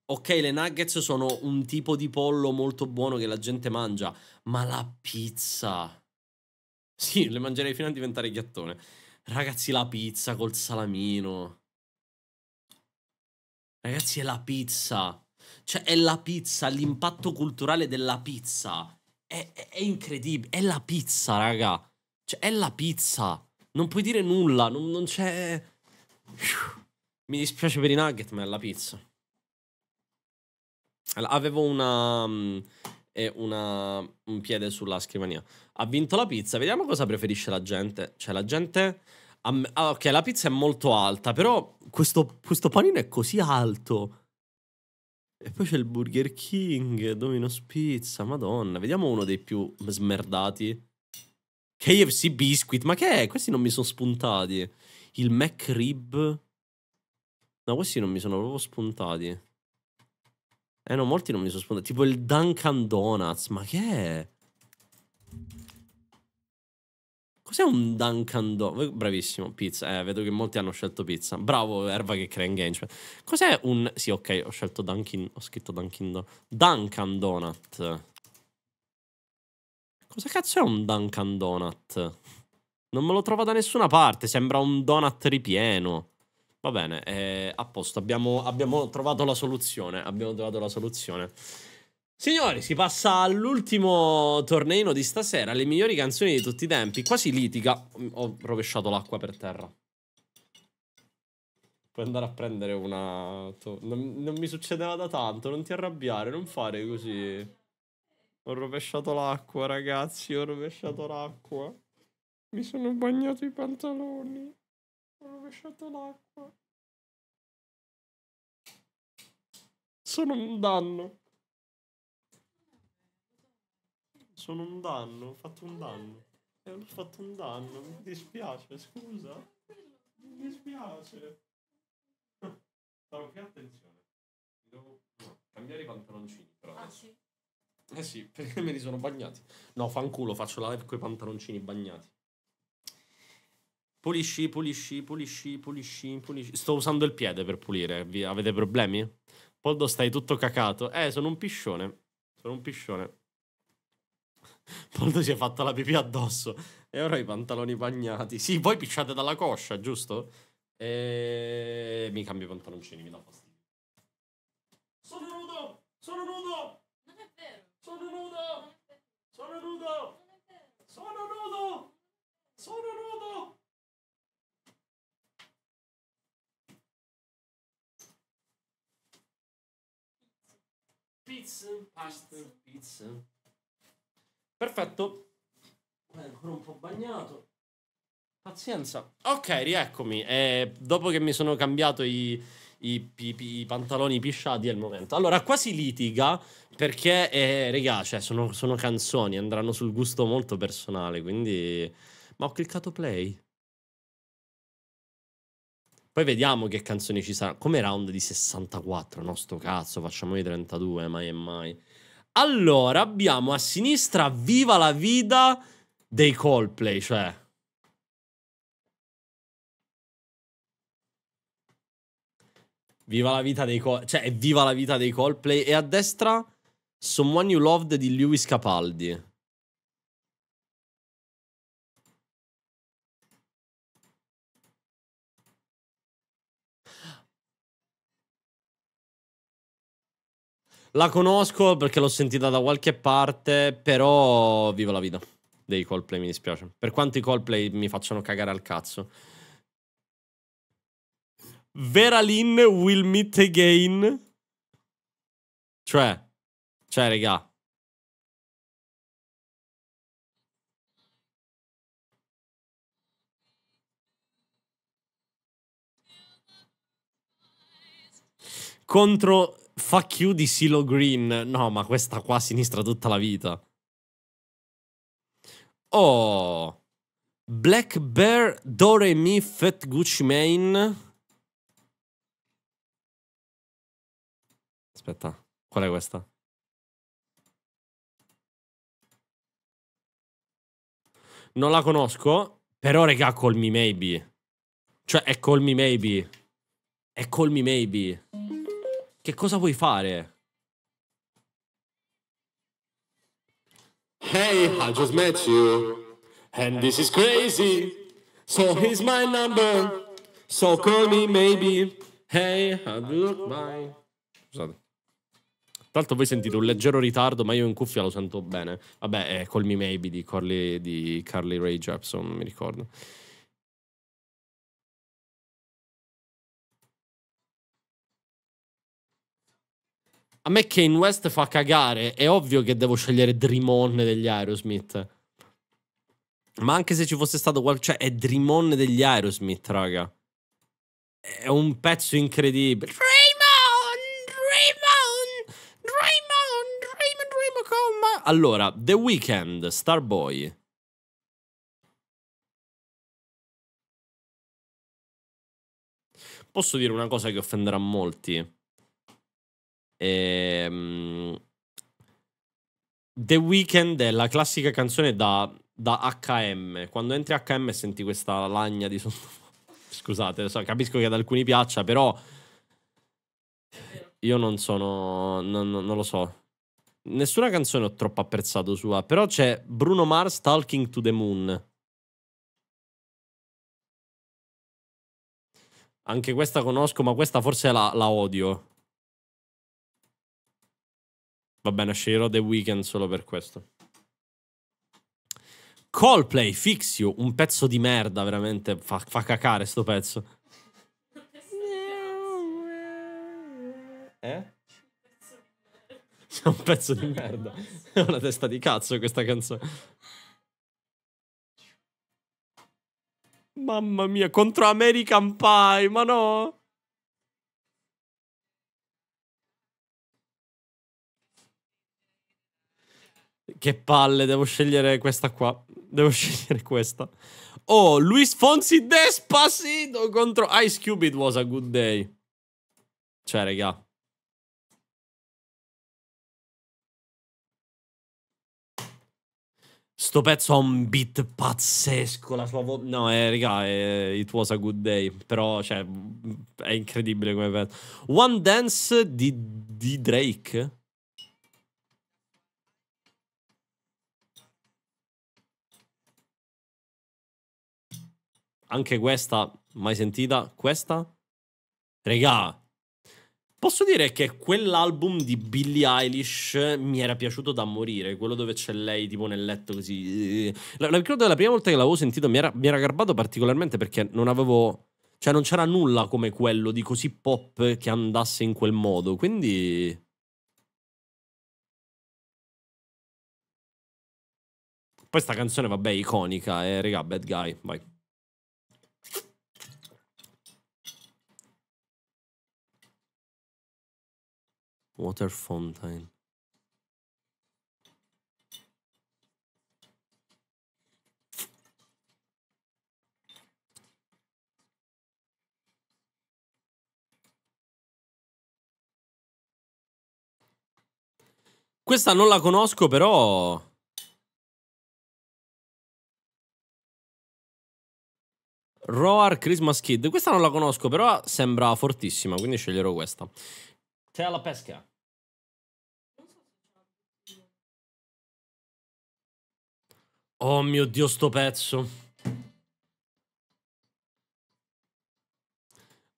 Ok, le nuggets sono un tipo di pollo molto buono che la gente mangia, ma la pizza... Sì, le mangerei fino a diventare ghiattone. Ragazzi, la pizza col salamino. Ragazzi, è la pizza. Cioè, è la pizza, l'impatto culturale della pizza. È, è, è, incredibile, è la pizza, raga. Cioè, è la pizza. Non puoi dire nulla, non, non c'è... Mi dispiace per i nugget, ma è la pizza. Avevo una, mm, eh, una, un piede sulla scrivania. Ha vinto la pizza. Vediamo cosa preferisce la gente. Cioè, la gente. Ah, ok, la pizza è molto alta, però questo, questo panino è così alto. E poi c'è il Burger King, Domino's Pizza, madonna. Vediamo uno dei più smerdati. KFC Biscuit, ma che è? Questi non mi sono spuntati. Il McRib. No, questi non mi sono proprio spuntati. Eh no, molti non mi sono spuntati. Tipo il Dunkin' Donuts. Ma che è? Cos'è un Dunkin' Donuts? Eh, bravissimo, pizza. Eh, vedo che molti hanno scelto pizza. Bravo, erba che crea engagement. Cos'è un... Sì, ok, ho scelto Dunkin'... Ho scritto Dunkin' Donuts. Dunkin' Donut. Cosa cazzo è un Dunkin' Donut? Non me lo trovo da nessuna parte. Sembra un donut ripieno. Va bene, eh, a posto, abbiamo, abbiamo, trovato la soluzione, abbiamo trovato la soluzione. Signori, si passa all'ultimo torneino di stasera, le migliori canzoni di tutti i tempi, quasi litiga. Ho rovesciato l'acqua per terra. Puoi andare a prendere una... Non, non mi succedeva da tanto, non ti arrabbiare, non fare così. Ho rovesciato l'acqua, ragazzi, ho rovesciato l'acqua. Mi sono bagnato i pantaloni. Ho rovesciato l'acqua. Sono un danno. Sono un danno, ho fatto un danno. E ho fatto un danno, mi dispiace, scusa. Mi dispiace. Farò [LAUGHS] più attenzione. Devo cambiare i pantaloncini, però. Ah, sì. Eh sì, [LAUGHS] perché me li sono bagnati. No, fanculo, faccio la live con i pantaloncini bagnati. Pulisci, pulisci, pulisci, pulisci, pulisci. Sto usando il piede per pulire. Vi, avete problemi? Poldo, stai tutto cacato. Eh, sono un piscione. Sono un piscione. [LAUGHS] Poldo si è fatta la pipì addosso. E ora i pantaloni bagnati. Sì, voi pisciate dalla coscia, giusto? E... Mi cambio i pantaloncini, mi dà fastidio. Sono nudo! Sono nudo! Non è vero! Sono nudo! Sono nudo! Sono nudo! Sono nudo! Pizza, pasta, pizza. Perfetto. È ancora un po' bagnato. Pazienza. Ok, rieccomi. Eh, dopo che mi sono cambiato i, i, i, i, pantaloni pisciati è il momento. Allora, qua si litiga perché, eh, regà, cioè, sono, sono canzoni, andranno sul gusto molto personale, quindi... Ma ho cliccato play. Poi vediamo che canzoni ci saranno. Come round di 64, no sto cazzo, facciamo i 32, mai e mai. Allora, abbiamo a sinistra Viva la Vida dei Coldplay, cioè... Viva la vita dei Coldplay, cioè viva la vita dei Coldplay. E a destra Someone You Loved di Lewis Capaldi. La conosco perché l'ho sentita da qualche parte, però vivo la vita dei Coldplay, mi dispiace. Per quanto i Coldplay mi facciano cagare al cazzo. Vera Lynn will meet again. Cioè, cioè, regà. Contro Fuck you di Silo Green. No, ma questa qua a sinistra tutta la vita. Oh. Black Bear Dore Mi Fat Gucci Mane. Aspetta, qual è questa? Non la conosco, però regà call me maybe. Cioè è call me maybe. È call me maybe. Che cosa vuoi fare? Hey, I just met you. And this is crazy. So here's my number. So call me maybe. Hey, have look my. Scusate. Tra l'altro voi sentite un leggero ritardo, ma io in cuffia lo sento bene. Vabbè, è eh, Call Me Maybe di Carly, di Carly Ray Jepson, mi ricordo. A me Kane West fa cagare. È ovvio che devo scegliere Drimon degli Aerosmith. Ma anche se ci fosse stato qualche... Cioè, è Drimon degli Aerosmith, raga. È un pezzo incredibile. Dream Dreamon, Dreamon, Dream, Dream, come... Allora, The Weeknd, Starboy. Posso dire una cosa che offenderà molti? Ehm, The Weeknd è la classica canzone da, da, HM. Quando entri HM senti questa lagna di sottofondo. [LAUGHS] Scusate, so, capisco che ad alcuni piaccia, però io non sono... non, non lo so. Nessuna canzone ho troppo apprezzato sua, però c'è Bruno Mars Talking to the Moon. Anche questa conosco, ma questa forse la, la odio. Va bene, sceglierò The Weeknd solo per questo. Coldplay, you, un pezzo di merda, veramente, fa, fa cacare sto pezzo. Eh? C'è un pezzo di merda. È una testa di cazzo questa canzone. Mamma mia, contro American Pie, ma no! Che palle, devo scegliere questa qua. Devo [LAUGHS] scegliere questa. Oh, Luis Fonsi Despacito contro Ice Cube. It was a good day. Cioè, regà. Sto pezzo ha un beat pazzesco. La sua voce. No, eh, raga, è... Eh, it was a good day. Però, cioè, è incredibile come pezzo. One Dance di, di Drake. anche questa, mai sentita, questa? Regà, posso dire che quell'album di Billie Eilish mi era piaciuto da morire, quello dove c'è lei tipo nel letto così. La, la, la prima volta che l'avevo sentito mi era, mi era garbato particolarmente perché non avevo... Cioè non c'era nulla come quello di così pop che andasse in quel modo, quindi... Poi sta canzone, vabbè, iconica, eh, regà, bad guy, vai. water fountain Questa non la conosco però Roar Christmas Kid Questa non la conosco però sembra fortissima Quindi sceglierò questa Te pesca. Oh mio Dio, sto pezzo.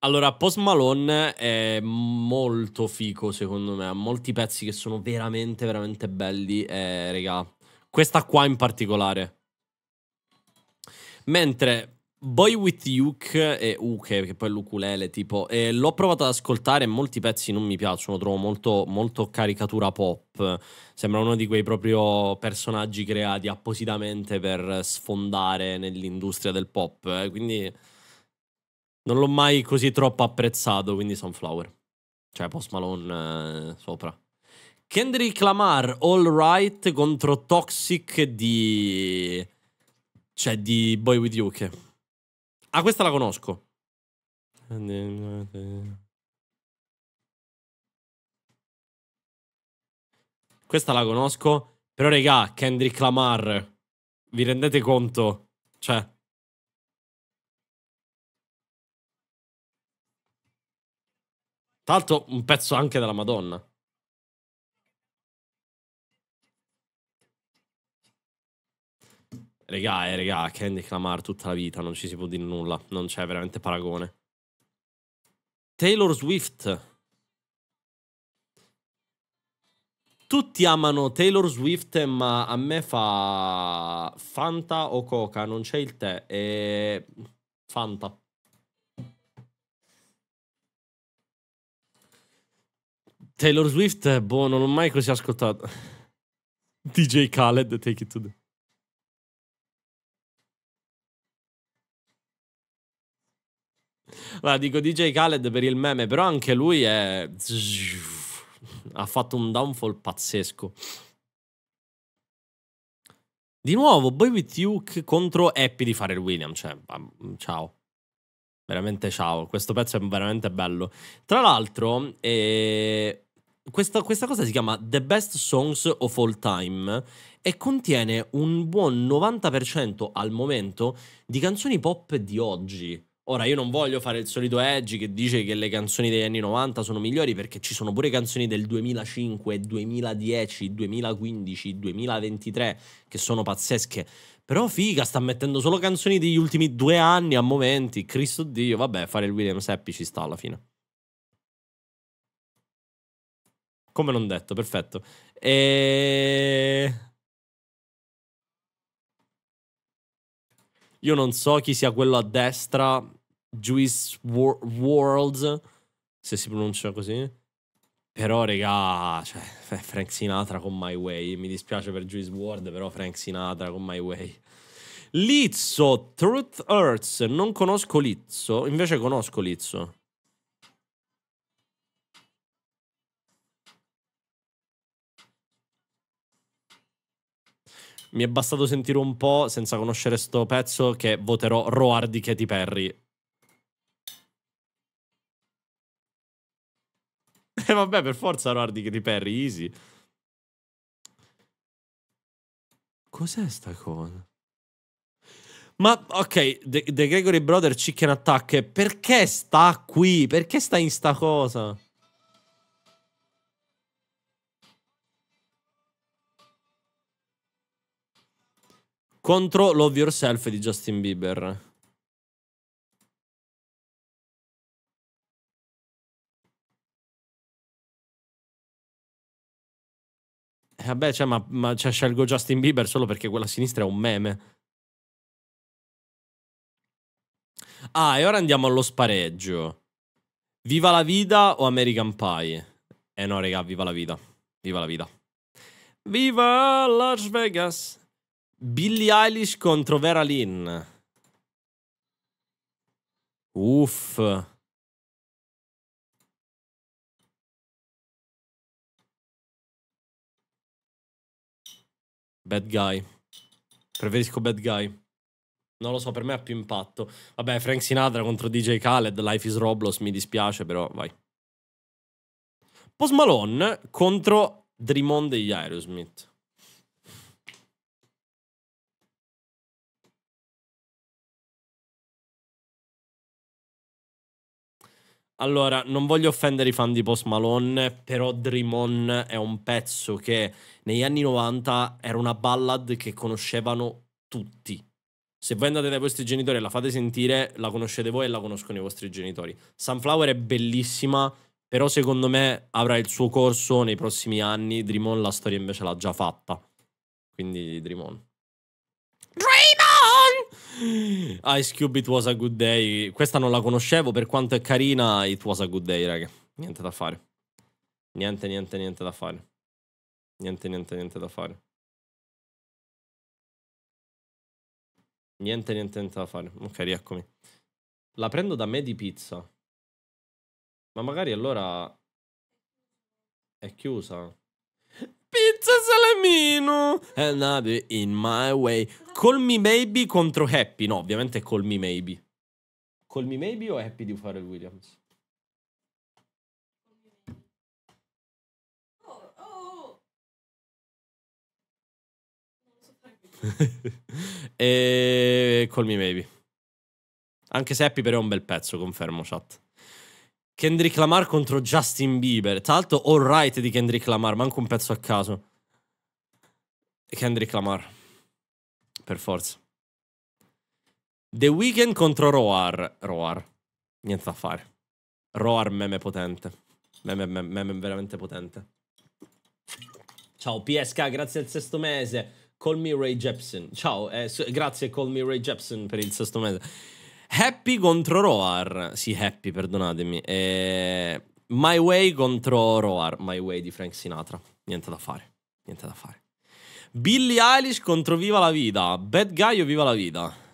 Allora, Post Malone è molto fico, secondo me. Ha molti pezzi che sono veramente, veramente belli. Eh, regà. Questa qua in particolare. Mentre Boy with Uke e Uke, che poi è l'ukulele, tipo, eh, l'ho provato ad ascoltare e molti pezzi non mi piacciono, trovo molto, molto caricatura pop, sembra uno di quei proprio personaggi creati appositamente per sfondare nell'industria del pop, eh, quindi non l'ho mai così troppo apprezzato, quindi Sunflower, cioè Post Malone eh, sopra. Kendrick Lamar, All Right contro Toxic di... cioè di Boy with Uke. Ah, questa la conosco. Questa la conosco. Però, regà, Kendrick Lamar. Vi rendete conto? Cioè. Tra l'altro, un pezzo anche della Madonna. Regà, eh, regà, Candy Clamar tutta la vita, non ci si può dire nulla, non c'è veramente paragone. Taylor Swift. Tutti amano Taylor Swift, ma a me fa Fanta o Coca, non c'è il tè, è Fanta. Taylor Swift, boh, non l'ho mai così ascoltato. [LAUGHS] DJ Khaled, take it to the... Allora, dico DJ Khaled per il meme, però anche lui è... ha fatto un downfall pazzesco. Di nuovo, Boy With You contro Happy di Pharrell William. cioè, ciao. Veramente ciao, questo pezzo è veramente bello. Tra l'altro, eh... Questa, questa, cosa si chiama The Best Songs of All Time e contiene un buon 90% al momento di canzoni pop di oggi. Ora, io non voglio fare il solito Edgy che dice che le canzoni degli anni 90 sono migliori perché ci sono pure canzoni del 2005, 2010, 2015, 2023 che sono pazzesche. Però figa, sta mettendo solo canzoni degli ultimi due anni a momenti. Cristo Dio, vabbè, fare il William Seppi ci sta alla fine. Come non detto, perfetto. E... Io non so chi sia quello a destra Juice Worlds, se si pronuncia così. Però, regà, cioè, Frank Sinatra con My Way. Mi dispiace per Juice World, però Frank Sinatra con My Way. Lizzo, Truth Hurts. Non conosco Lizzo, invece conosco Lizzo. Mi è bastato sentire un po' senza conoscere sto pezzo che voterò Roar di Katy Perry E eh, vabbè, per forza Nordic di Perry, easy. Cos'è sta cosa? Ma ok, The, The Gregory Brother Chicken Attack, perché sta qui? Perché sta in sta cosa? Contro Love Yourself di Justin Bieber. Eh, vabbè, cioè, ma, ma cioè, scelgo Justin Bieber solo perché quella sinistra è un meme. Ah, e ora andiamo allo spareggio. Viva la vita o American Pie? Eh no, regà, viva la vita. Viva la vita. Viva Las Vegas. Billie Eilish contro Vera Lynn. Uff. Bad guy. Preferisco bad guy. Non lo so, per me ha più impatto. Vabbè, Frank Sinatra contro DJ Khaled, Life is Roblox, mi dispiace, però vai. Post Malone contro Dreamon degli Aerosmith. Allora, non voglio offendere i fan di Post Malone, però Dream On è un pezzo che negli anni 90 era una ballad che conoscevano tutti. Se voi andate dai vostri genitori e la fate sentire, la conoscete voi e la conoscono i vostri genitori. Sunflower è bellissima, però secondo me avrà il suo corso nei prossimi anni. Dream On la storia invece l'ha già fatta. Quindi Dream On. Dream on! Ice Cube It Was a Good Day. Questa non la conoscevo, per quanto è carina, It Was a Good Day, raga. Niente da fare. Niente, niente, niente da fare. Niente, niente, niente da fare. Niente, niente, niente da fare. Ok, rieccomi. La prendo da me di pizza. Ma magari allora... È chiusa. Pizza salamino And I'll be in my way Call me maybe contro Happy No, ovviamente call me maybe Call me maybe o Happy di fare il Williams? Oh, oh. e call me maybe anche se Happy però è un bel pezzo confermo chat Kendrick Lamar contro Justin Bieber. Tra l'altro, all right di Kendrick Lamar, manco un pezzo a caso. Kendrick Lamar. Per forza. The Weeknd contro Roar. Roar. Niente da fare. Roar meme potente. Meme, meme, meme veramente potente. Ciao PSK, grazie al sesto mese. Call me Ray Jepson. Ciao, eh, grazie Call me Ray Jepson per il sesto mese. Happy contro Roar. Sì, Happy, perdonatemi. E... My Way contro Roar. My Way di Frank Sinatra. Niente da fare. Niente da fare. Billie Eilish contro Viva la Vida. Bad Guy o Viva la Vida?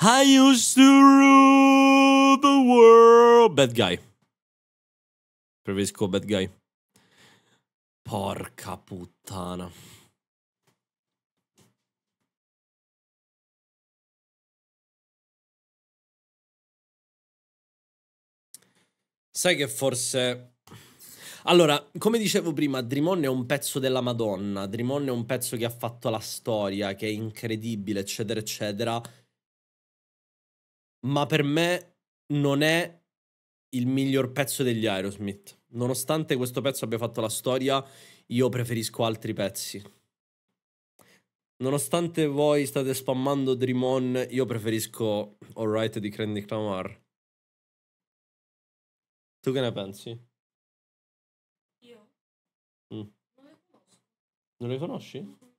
I used to rule the world. Bad Guy. Preferisco Bad Guy. Porca puttana. Sai che forse... Allora, come dicevo prima, Drimon è un pezzo della Madonna, Drimon è un pezzo che ha fatto la storia, che è incredibile, eccetera, eccetera. Ma per me non è il miglior pezzo degli Aerosmith. Nonostante questo pezzo abbia fatto la storia, io preferisco altri pezzi. Nonostante voi state spammando Drimon, io preferisco Alright di Candy Clamar. Tu che ne pensi? Io? Mm. Non le conosco. Non le conosci? Mm-hmm.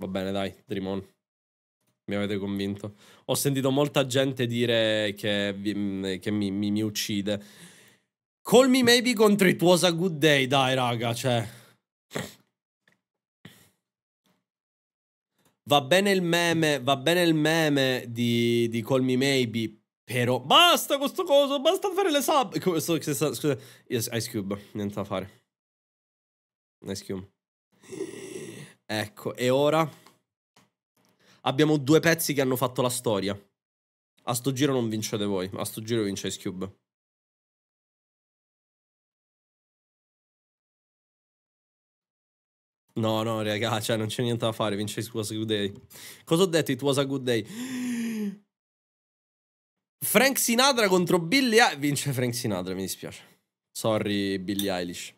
Va bene, dai, Dreamon. Mi avete convinto. Ho sentito molta gente dire che, vi, mm, che mi, mi, mi uccide. Call me maybe contro i tuosa good day, dai, raga, cioè. Va bene il meme, va bene il meme di, di Call Me Maybe, però basta con sto coso, basta fare le sub. Scusa, scusa. Yes, Ice Cube, niente da fare. Ice Cube. Ecco, e ora abbiamo due pezzi che hanno fatto la storia. A sto giro non vincete voi, a sto giro vince Ice Cube. No, no, raga, cioè non c'è niente da fare, vince It Was a Good Day. Cosa ho detto? It Was a Good Day. Frank Sinatra contro Billy Eilish. Vince Frank Sinatra, mi dispiace. Sorry, Billy Eilish.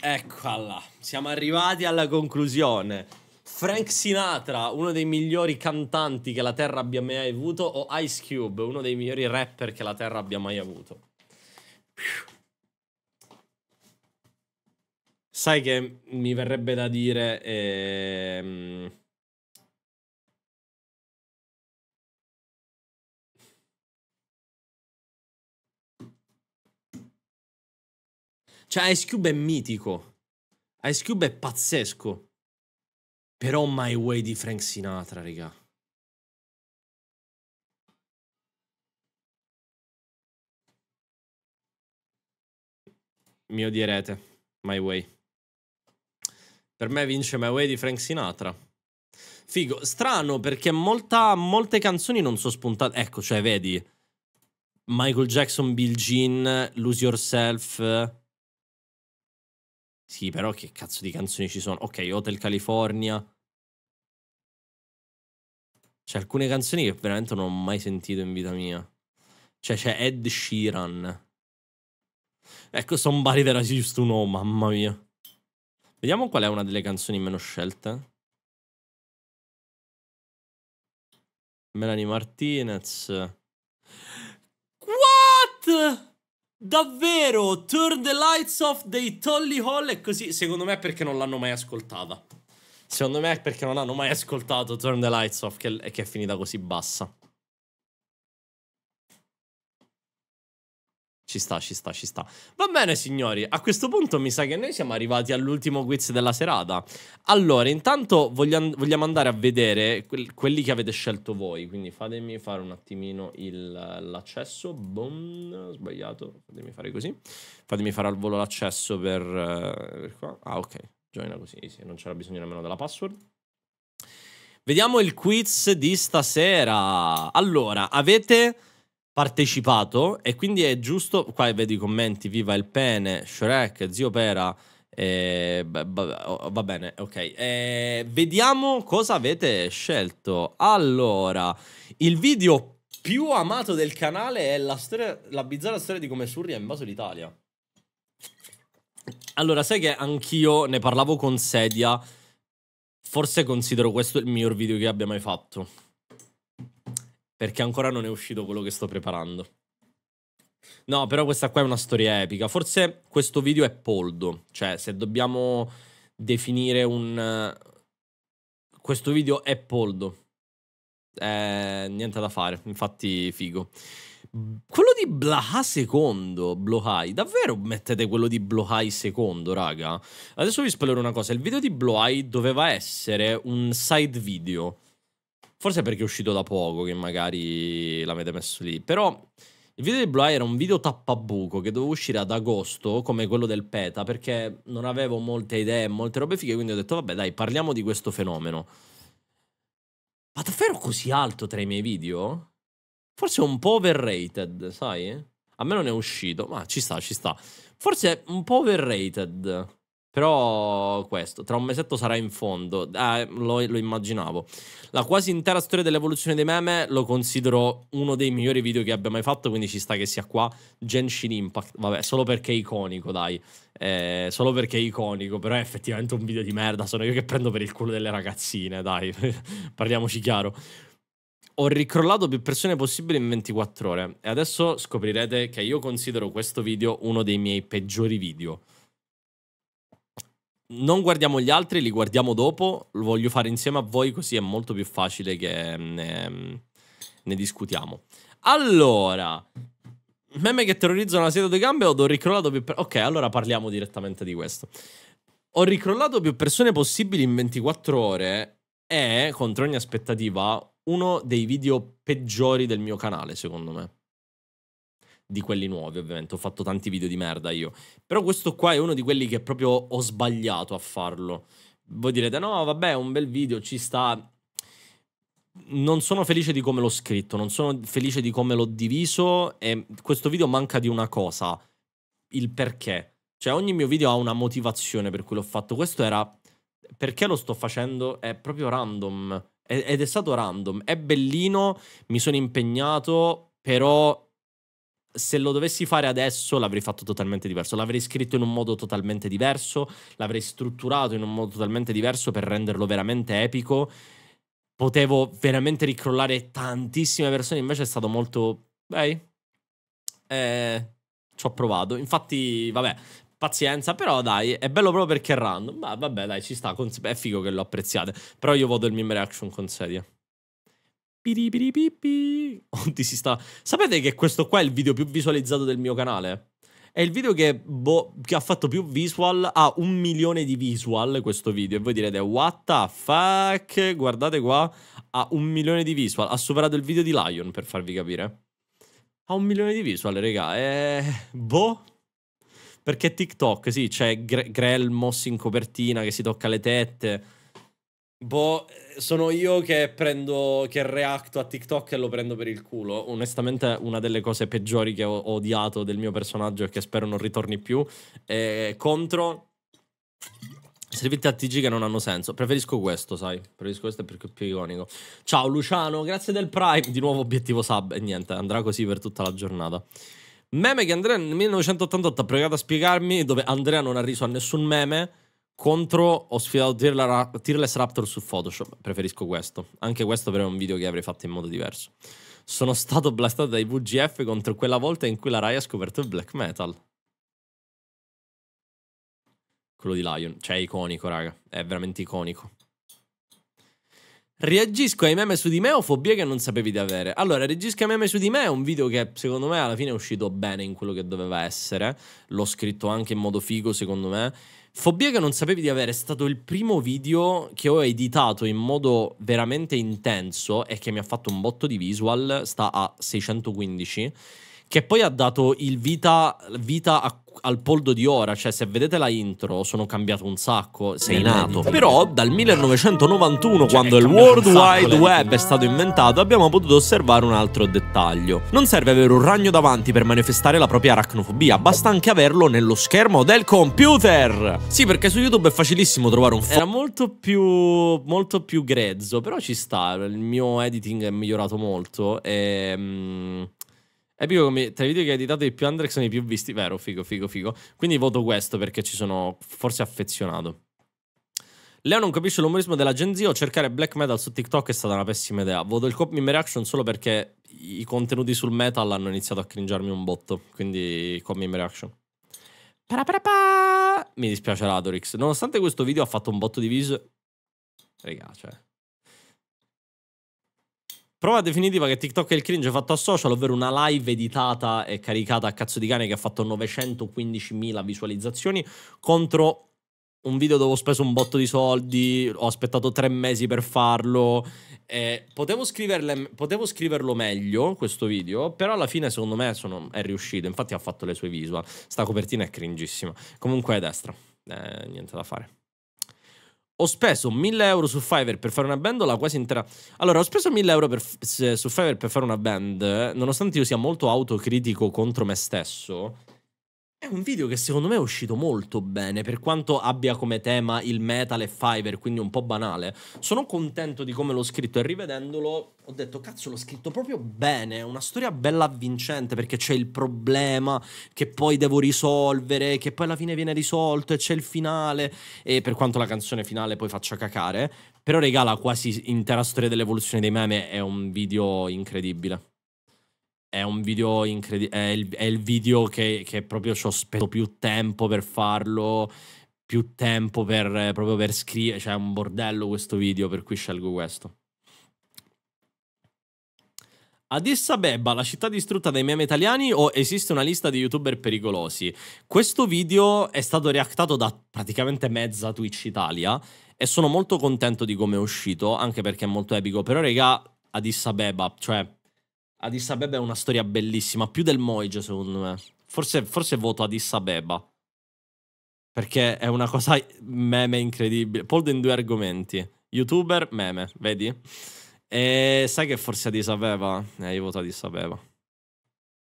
Eccola, siamo arrivati alla conclusione. Frank Sinatra, uno dei migliori cantanti che la Terra abbia mai avuto, o Ice Cube, uno dei migliori rapper che la Terra abbia mai avuto. Più. Sai che mi verrebbe da dire... Ehm... Cioè Ice Cube è mitico. Ice Cube è pazzesco. Però My Way di Frank Sinatra, raga. Mi odierete. My Way. Per me vince My Way di Frank Sinatra. Figo, strano perché molta, molte canzoni non sono spuntate. Ecco, cioè, vedi. Michael Jackson, Bill Jean, Lose Yourself. Sì, però che cazzo di canzoni ci sono? Ok, Hotel California. C'è alcune canzoni che veramente non ho mai sentito in vita mia. Cioè, c'è Ed Sheeran. Ecco, somebody that I used to know, oh, mamma mia. Vediamo qual è una delle canzoni meno scelte. Melanie Martinez. What? Davvero? Turn the lights off dei Tolly Hall è così? Secondo me è perché non l'hanno mai ascoltata. Secondo me è perché non hanno mai ascoltato Turn the lights off che è finita così bassa. Ci sta, ci sta, ci sta. Va bene, signori. A questo punto mi sa che noi siamo arrivati all'ultimo quiz della serata. Allora, intanto vogliamo, vogliamo andare a vedere que quelli che avete scelto voi. Quindi fatemi fare un attimino l'accesso. Boom, sbagliato. Fatemi fare così. Fatemi fare al volo l'accesso per, per eh, qua. Ah, ok. Joina così, sì, Non c'era bisogno nemmeno della password. Vediamo il quiz di stasera. Allora, avete partecipato e quindi è giusto, qua vedo i commenti, viva il pene, Shrek, zio Pera, eh, oh, va bene, ok. Eh, vediamo cosa avete scelto. Allora, il video più amato del canale è la, storia, la bizzarra storia di come Surri ha invaso l'Italia. Allora, sai che anch'io ne parlavo con Sedia. Forse considero questo il miglior video che abbia mai fatto perché ancora non è uscito quello che sto preparando. No, però questa qua è una storia epica. Forse questo video è poldo, cioè se dobbiamo definire un... Questo video è poldo. Eh, niente da fare, infatti figo. Quello di Blaha secondo, Blohai, davvero mettete quello di Blohai secondo, raga? Adesso vi spoilerò una cosa, il video di Blohai doveva essere un side video Forse perché è uscito da poco che magari l'avete messo lì. Però il video di Blue Eye era un video tappabuco che doveva uscire ad agosto, come quello del PETA, perché non avevo molte idee, molte robe fighe, quindi ho detto vabbè dai, parliamo di questo fenomeno. Ma davvero così alto tra i miei video? Forse un po' overrated, sai? A me non è uscito, ma ci sta, ci sta. Forse un po' overrated. Però questo, tra un mesetto sarà in fondo, eh, lo, lo, immaginavo. La quasi intera storia dell'evoluzione dei meme lo considero uno dei migliori video che abbia mai fatto, quindi ci sta che sia qua. Genshin Impact, vabbè, solo perché è iconico, dai. Eh, solo perché è iconico, però è effettivamente un video di merda, sono io che prendo per il culo delle ragazzine, dai, [LAUGHS] parliamoci chiaro. Ho ricrollato più persone possibile in 24 ore e adesso scoprirete che io considero questo video uno dei miei peggiori video non guardiamo gli altri, li guardiamo dopo, lo voglio fare insieme a voi così è molto più facile che ne, mm, ehm, ne discutiamo. Allora, meme che terrorizzano la seta due gambe o ho ricrollato più... Per- ok, allora parliamo direttamente di questo. Ho ricrollato più persone possibili in 24 ore è, contro ogni aspettativa, uno dei video peggiori del mio canale, secondo me di quelli nuovi, ovviamente. Ho fatto tanti video di merda io. Però questo qua è uno di quelli che proprio ho sbagliato a farlo. Voi direte, no, vabbè, è un bel video, ci sta. Non sono felice di come l'ho scritto, non sono felice di come l'ho diviso e questo video manca di una cosa, il perché. Cioè ogni mio video ha una motivazione per cui l'ho fatto. Questo era perché lo sto facendo è proprio random ed è stato random. È bellino, mi sono impegnato, però se lo dovessi fare adesso l'avrei fatto totalmente diverso, l'avrei scritto in un modo totalmente diverso, l'avrei strutturato in un modo totalmente diverso per renderlo veramente epico. Potevo veramente ricrollare tantissime persone, invece è stato molto... Beh, eh, ci ho provato. Infatti, vabbè, pazienza, però dai, è bello proprio perché è random. Ma vabbè, dai, ci sta, è figo che lo apprezziate. Però io voto il meme reaction con sedia. Piripiripipi. Oddi si sta. Sapete che questo qua è il video più visualizzato del mio canale? È il video che, boh, che ha fatto più visual. Ha un milione di visual questo video. E voi direte, what the fuck? Guardate qua. Ha un milione di visual. Ha superato il video di Lion, per farvi capire. Ha un milione di visual, raga. Eh, boh. Perché TikTok, sì, c'è Gre Grelmos in copertina che si tocca le tette. Boh, sono io che prendo, che reacto a TikTok e lo prendo per il culo. Onestamente, una delle cose peggiori che ho, odiato del mio personaggio e che spero non ritorni più è contro Servizi a TG che non hanno senso. Preferisco questo, sai. Preferisco questo perché è più iconico. Ciao Luciano, grazie del Prime. Di nuovo obiettivo sub. E niente, andrà così per tutta la giornata. Meme che Andrea nel 1988 ha pregato a spiegarmi dove Andrea non ha riso a nessun meme contro ho sfidato Tearless Raptor su Photoshop, preferisco questo. Anche questo però è un video che avrei fatto in modo diverso. Sono stato blastato dai VGF contro quella volta in cui la Rai ha scoperto il black metal. Quello di Lion, cioè è iconico raga, è veramente iconico. Reagisco ai meme su di me o fobie che non sapevi di avere? Allora, reagisco ai meme su di me è un video che secondo me alla fine è uscito bene in quello che doveva essere. L'ho scritto anche in modo figo secondo me Fobia che non sapevi di avere è stato il primo video che ho editato in modo veramente intenso e che mi ha fatto un botto di visual, sta a 615 che poi ha dato il vita, vita a, al poldo di ora, cioè se vedete la intro sono cambiato un sacco, sei nato. Però dal 1991 cioè, quando il World Wide Web è stato inventato abbiamo potuto osservare un altro dettaglio. Non serve avere un ragno davanti per manifestare la propria aracnofobia, basta anche averlo nello schermo del computer. Sì, perché su YouTube è facilissimo trovare un fo- Era molto più molto più grezzo, però ci sta, il mio editing è migliorato molto e ehm, è Epico come tra i video che hai editato i più Andrex sono i più visti. Vero, figo, figo, figo. Quindi voto questo perché ci sono forse affezionato. Leo non capisce l'umorismo della Gen Z o cercare black metal su TikTok è stata una pessima idea. Voto il cop reaction solo perché i contenuti sul metal hanno iniziato a cringiarmi un botto. Quindi cop reaction. Paraparapa! Mi dispiace l'Adorix. Nonostante questo video ha fatto un botto di viso... Regà, cioè... Prova definitiva che TikTok è il cringe fatto a social, ovvero una live editata e caricata a cazzo di cane che ha fatto 915.000 visualizzazioni contro un video dove ho speso un botto di soldi, ho aspettato tre mesi per farlo. Eh, potevo, potevo, scriverlo meglio questo video, però alla fine secondo me sono, è riuscito. Infatti ha fatto le sue visual. Sta copertina è cringissima. Comunque è destra, eh, niente da fare ho speso 1000 euro su Fiverr per fare una band o la quasi intera... Allora, ho speso 1000 euro per, su Fiverr per fare una band, eh, nonostante io sia molto autocritico contro me stesso, è un video che secondo me è uscito molto bene, per quanto abbia come tema il metal e Fiverr, quindi un po' banale. Sono contento di come l'ho scritto e rivedendolo ho detto cazzo l'ho scritto proprio bene, è una storia bella avvincente perché c'è il problema che poi devo risolvere, che poi alla fine viene risolto e c'è il finale e per quanto la canzone finale poi faccia cacare, però regala quasi intera storia dell'evoluzione dei meme, è un video incredibile è un video incredibile, è il, è il video che, che proprio ci ho speso più tempo per farlo, più tempo per, proprio per scrivere, cioè è un bordello questo video, per cui scelgo questo. Addis Abeba, la città distrutta dai meme italiani o esiste una lista di youtuber pericolosi? Questo video è stato reactato da praticamente mezza Twitch Italia e sono molto contento di come è uscito, anche perché è molto epico, però raga, Addis Abeba, cioè Addis Abeba è una storia bellissima, più del Moige secondo me. Forse, forse voto Addis Abeba. Perché è una cosa [LAUGHS] meme incredibile. Poldo in due argomenti. Youtuber, meme, vedi? E sai che forse Addis Abeba? Eh, io voto Addis Abeba.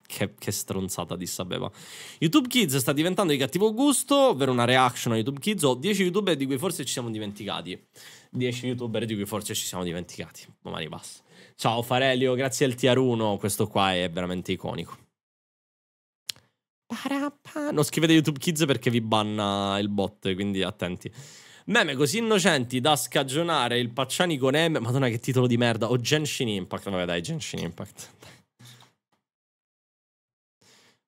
Che, che, stronzata di sapeva. YouTube Kids sta diventando di cattivo gusto, ovvero una reaction a YouTube Kids. Ho 10 youtuber di cui forse ci siamo dimenticati. 10 youtuber di cui forse ci siamo dimenticati. Domani basta. Ciao Farelio, grazie al TR1, questo qua è veramente iconico. Non scrivete YouTube Kids perché vi banna il bot, quindi attenti. Meme così innocenti da scagionare il Pacciani con M. Madonna, che titolo di merda. O Genshin Impact. Vabbè, dai, Genshin Impact.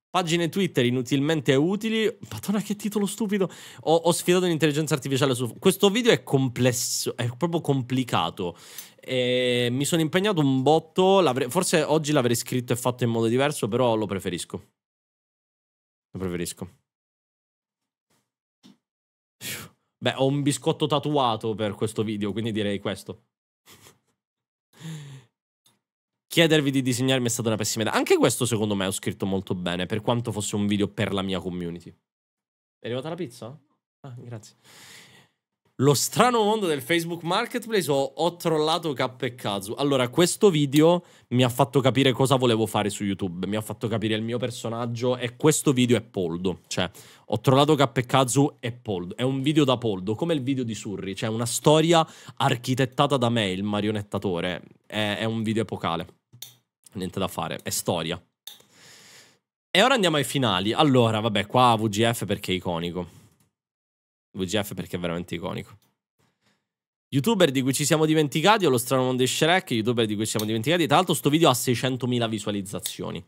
Pagine Twitter inutilmente utili. Madonna, che titolo stupido. Ho, ho sfidato l'intelligenza artificiale su. Questo video è complesso, è proprio complicato e mi sono impegnato un botto, forse oggi l'avrei scritto e fatto in modo diverso, però lo preferisco. Lo preferisco. Beh, ho un biscotto tatuato per questo video, quindi direi questo. Chiedervi di disegnarmi è stata una pessima idea. Anche questo, secondo me, ho scritto molto bene, per quanto fosse un video per la mia community. È arrivata la pizza? Ah, grazie. Lo strano mondo del Facebook Marketplace o ho trollato K e Kazu. Allora, questo video mi ha fatto capire cosa volevo fare su YouTube, mi ha fatto capire il mio personaggio e questo video è Poldo. Cioè, ho trollato K e Kazu e Poldo. È un video da Poldo, come il video di Surri, cioè una storia architettata da me, il marionettatore. È, è un video epocale. Niente da fare, è storia. E ora andiamo ai finali. Allora, vabbè, qua VGF perché è iconico. VGF perché è veramente iconico. Youtuber di cui ci siamo dimenticati, o lo strano mondo di Shrek, youtuber di cui ci siamo dimenticati. Tra l'altro sto video ha 600.000 visualizzazioni.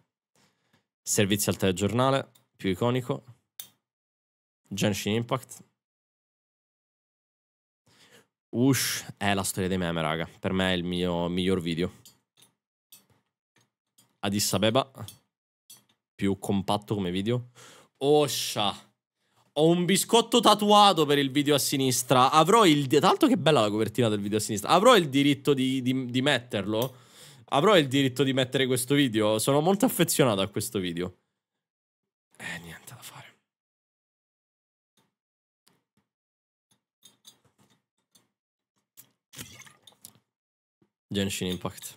Servizi al telegiornale, più iconico. Genshin Impact. Ush è la storia dei meme, raga. Per me è il mio miglior video. Addis Abeba. Più compatto come video. Osha. Ho un biscotto tatuato per il video a sinistra. Avrò il... Tanto che bella la copertina del video a sinistra. Avrò il diritto di, di, di metterlo? Avrò il diritto di mettere questo video? Sono molto affezionato a questo video. Eh, niente da fare. Genshin Impact.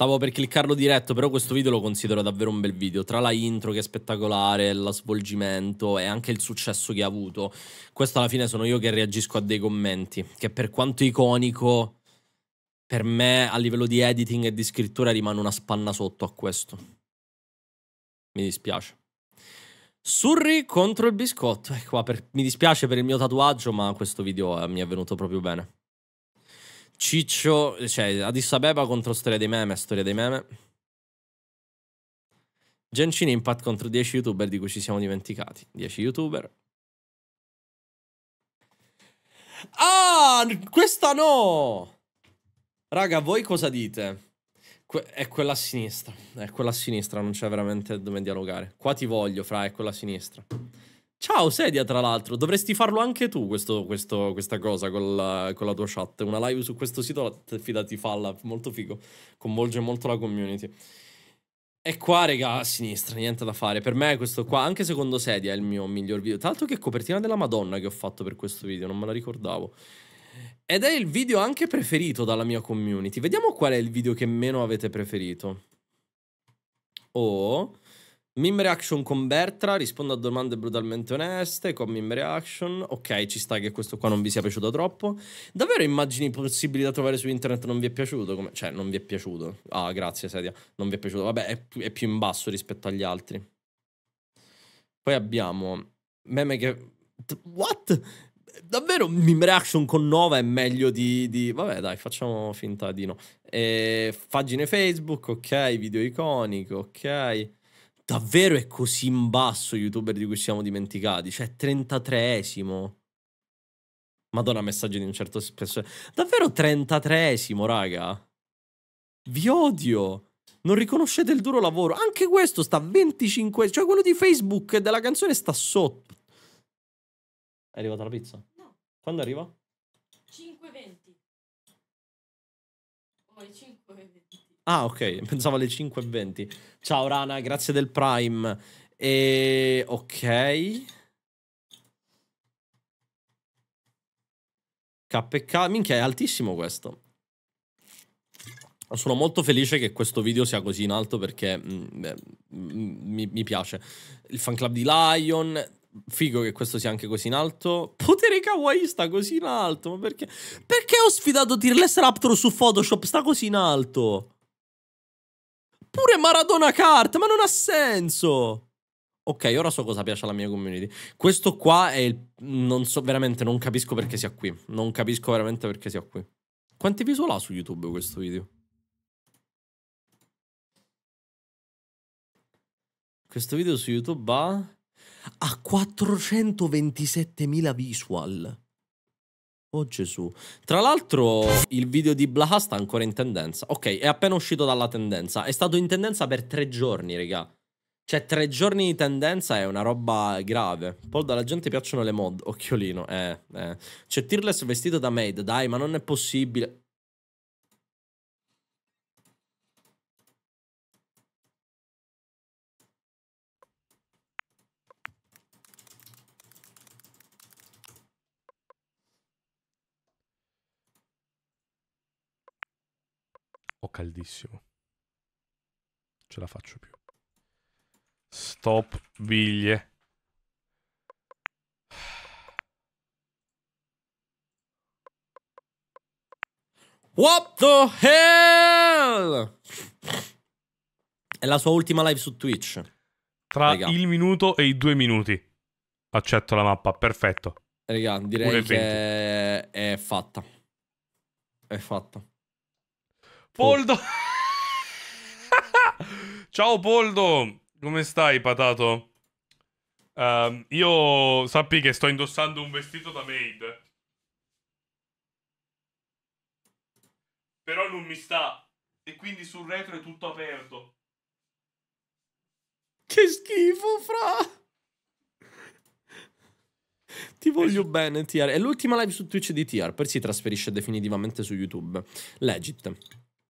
Stavo per cliccarlo diretto, però questo video lo considero davvero un bel video. Tra la intro che è spettacolare, lo svolgimento e anche il successo che ha avuto. Questo alla fine sono io che reagisco a dei commenti, che per quanto iconico, per me a livello di editing e di scrittura rimane una spanna sotto a questo. Mi dispiace. Surri contro il biscotto. Eh, qua per... Mi dispiace per il mio tatuaggio, ma questo video eh, mi è venuto proprio bene. Ciccio, cioè Addis Abeba contro Storia dei Meme, Storia dei Meme. Genshin Impact contro 10 youtuber di cui ci siamo dimenticati. 10 youtuber. Ah, questa no! Raga, voi cosa dite? Que è quella a sinistra. È quella a sinistra, non c'è veramente dove dialogare. Qua ti voglio, fra, è quella a sinistra. Ciao Sedia, tra l'altro, dovresti farlo anche tu questo, questo, questa cosa con la, con la, tua chat. Una live su questo sito, fidati, falla, molto figo. Coinvolge molto la community. E qua, raga, a sinistra, niente da fare. Per me questo qua, anche secondo Sedia, è il mio miglior video. Tra l'altro che copertina della Madonna che ho fatto per questo video, non me la ricordavo. Ed è il video anche preferito dalla mia community. Vediamo qual è il video che meno avete preferito. Oh... Meme reaction con Bertra, rispondo a domande brutalmente oneste, con meme reaction. Ok, ci sta che questo qua non vi sia piaciuto troppo. Davvero immagini possibili da trovare su internet non vi è piaciuto? Come... Cioè, non vi è piaciuto. Ah, grazie Sedia, non vi è piaciuto. Vabbè, è, è più in basso rispetto agli altri. Poi abbiamo meme che... What? Davvero meme reaction con Nova è meglio di, di... Vabbè dai, facciamo finta di no. E... Eh, pagine Facebook, ok, video iconico, ok davvero è così in basso youtuber di cui siamo dimenticati? Cioè, 33esimo. Madonna, messaggio di un certo spesso. Davvero 33esimo, raga? Vi odio. Non riconoscete il duro lavoro. Anche questo sta a 25. Cioè, quello di Facebook della canzone sta sotto. È arrivata la pizza? No. Quando arriva? 5.20. Poi 5.20. Ah, ok, [LAUGHS] pensavo alle 5.20. Ciao Rana, grazie del Prime. E... Ok. KK, minchia, è altissimo questo. Sono molto felice che questo video sia così in alto perché mm, beh, mm, mm, mi, mi, piace. Il fan club di Lion, figo che questo sia anche così in alto. Potere Kawaii sta così in alto, ma perché? Perché ho sfidato Tirless Raptor su Photoshop? Sta così in alto. Pure Maradona Kart, ma non ha senso! Ok, ora so cosa piace alla mia community. Questo qua è il... Non so, veramente, non capisco perché sia qui. Non capisco veramente perché sia qui. Quanti visual ha su YouTube questo video? Questo video su YouTube ha... Ha 427.000 visual. Oh Gesù. Tra l'altro il video di Blaha sta ancora in tendenza. Ok, è appena uscito dalla tendenza. È stato in tendenza per tre giorni, raga. Cioè, tre giorni di tendenza è una roba grave. Poi dalla gente piacciono le mod. Occhiolino, eh, eh. C'è Tearless vestito da maid. Dai, ma non è possibile. ho caldissimo. Ce la faccio più. Stop biglie. What the hell? È la sua ultima live su Twitch. Tra Raga. il minuto e i due minuti. Accetto la mappa, perfetto. Raga, direi che è fatta. È fatta. Poldo. [LAUGHS] Ciao Poldo, come stai patato? Um, io sappi che sto indossando un vestito da maid. Però non mi sta. E quindi sul retro è tutto aperto. Che schifo, fra! Ti voglio bene, TR. È l'ultima live su Twitch di TR, poi si trasferisce definitivamente su YouTube. Legit.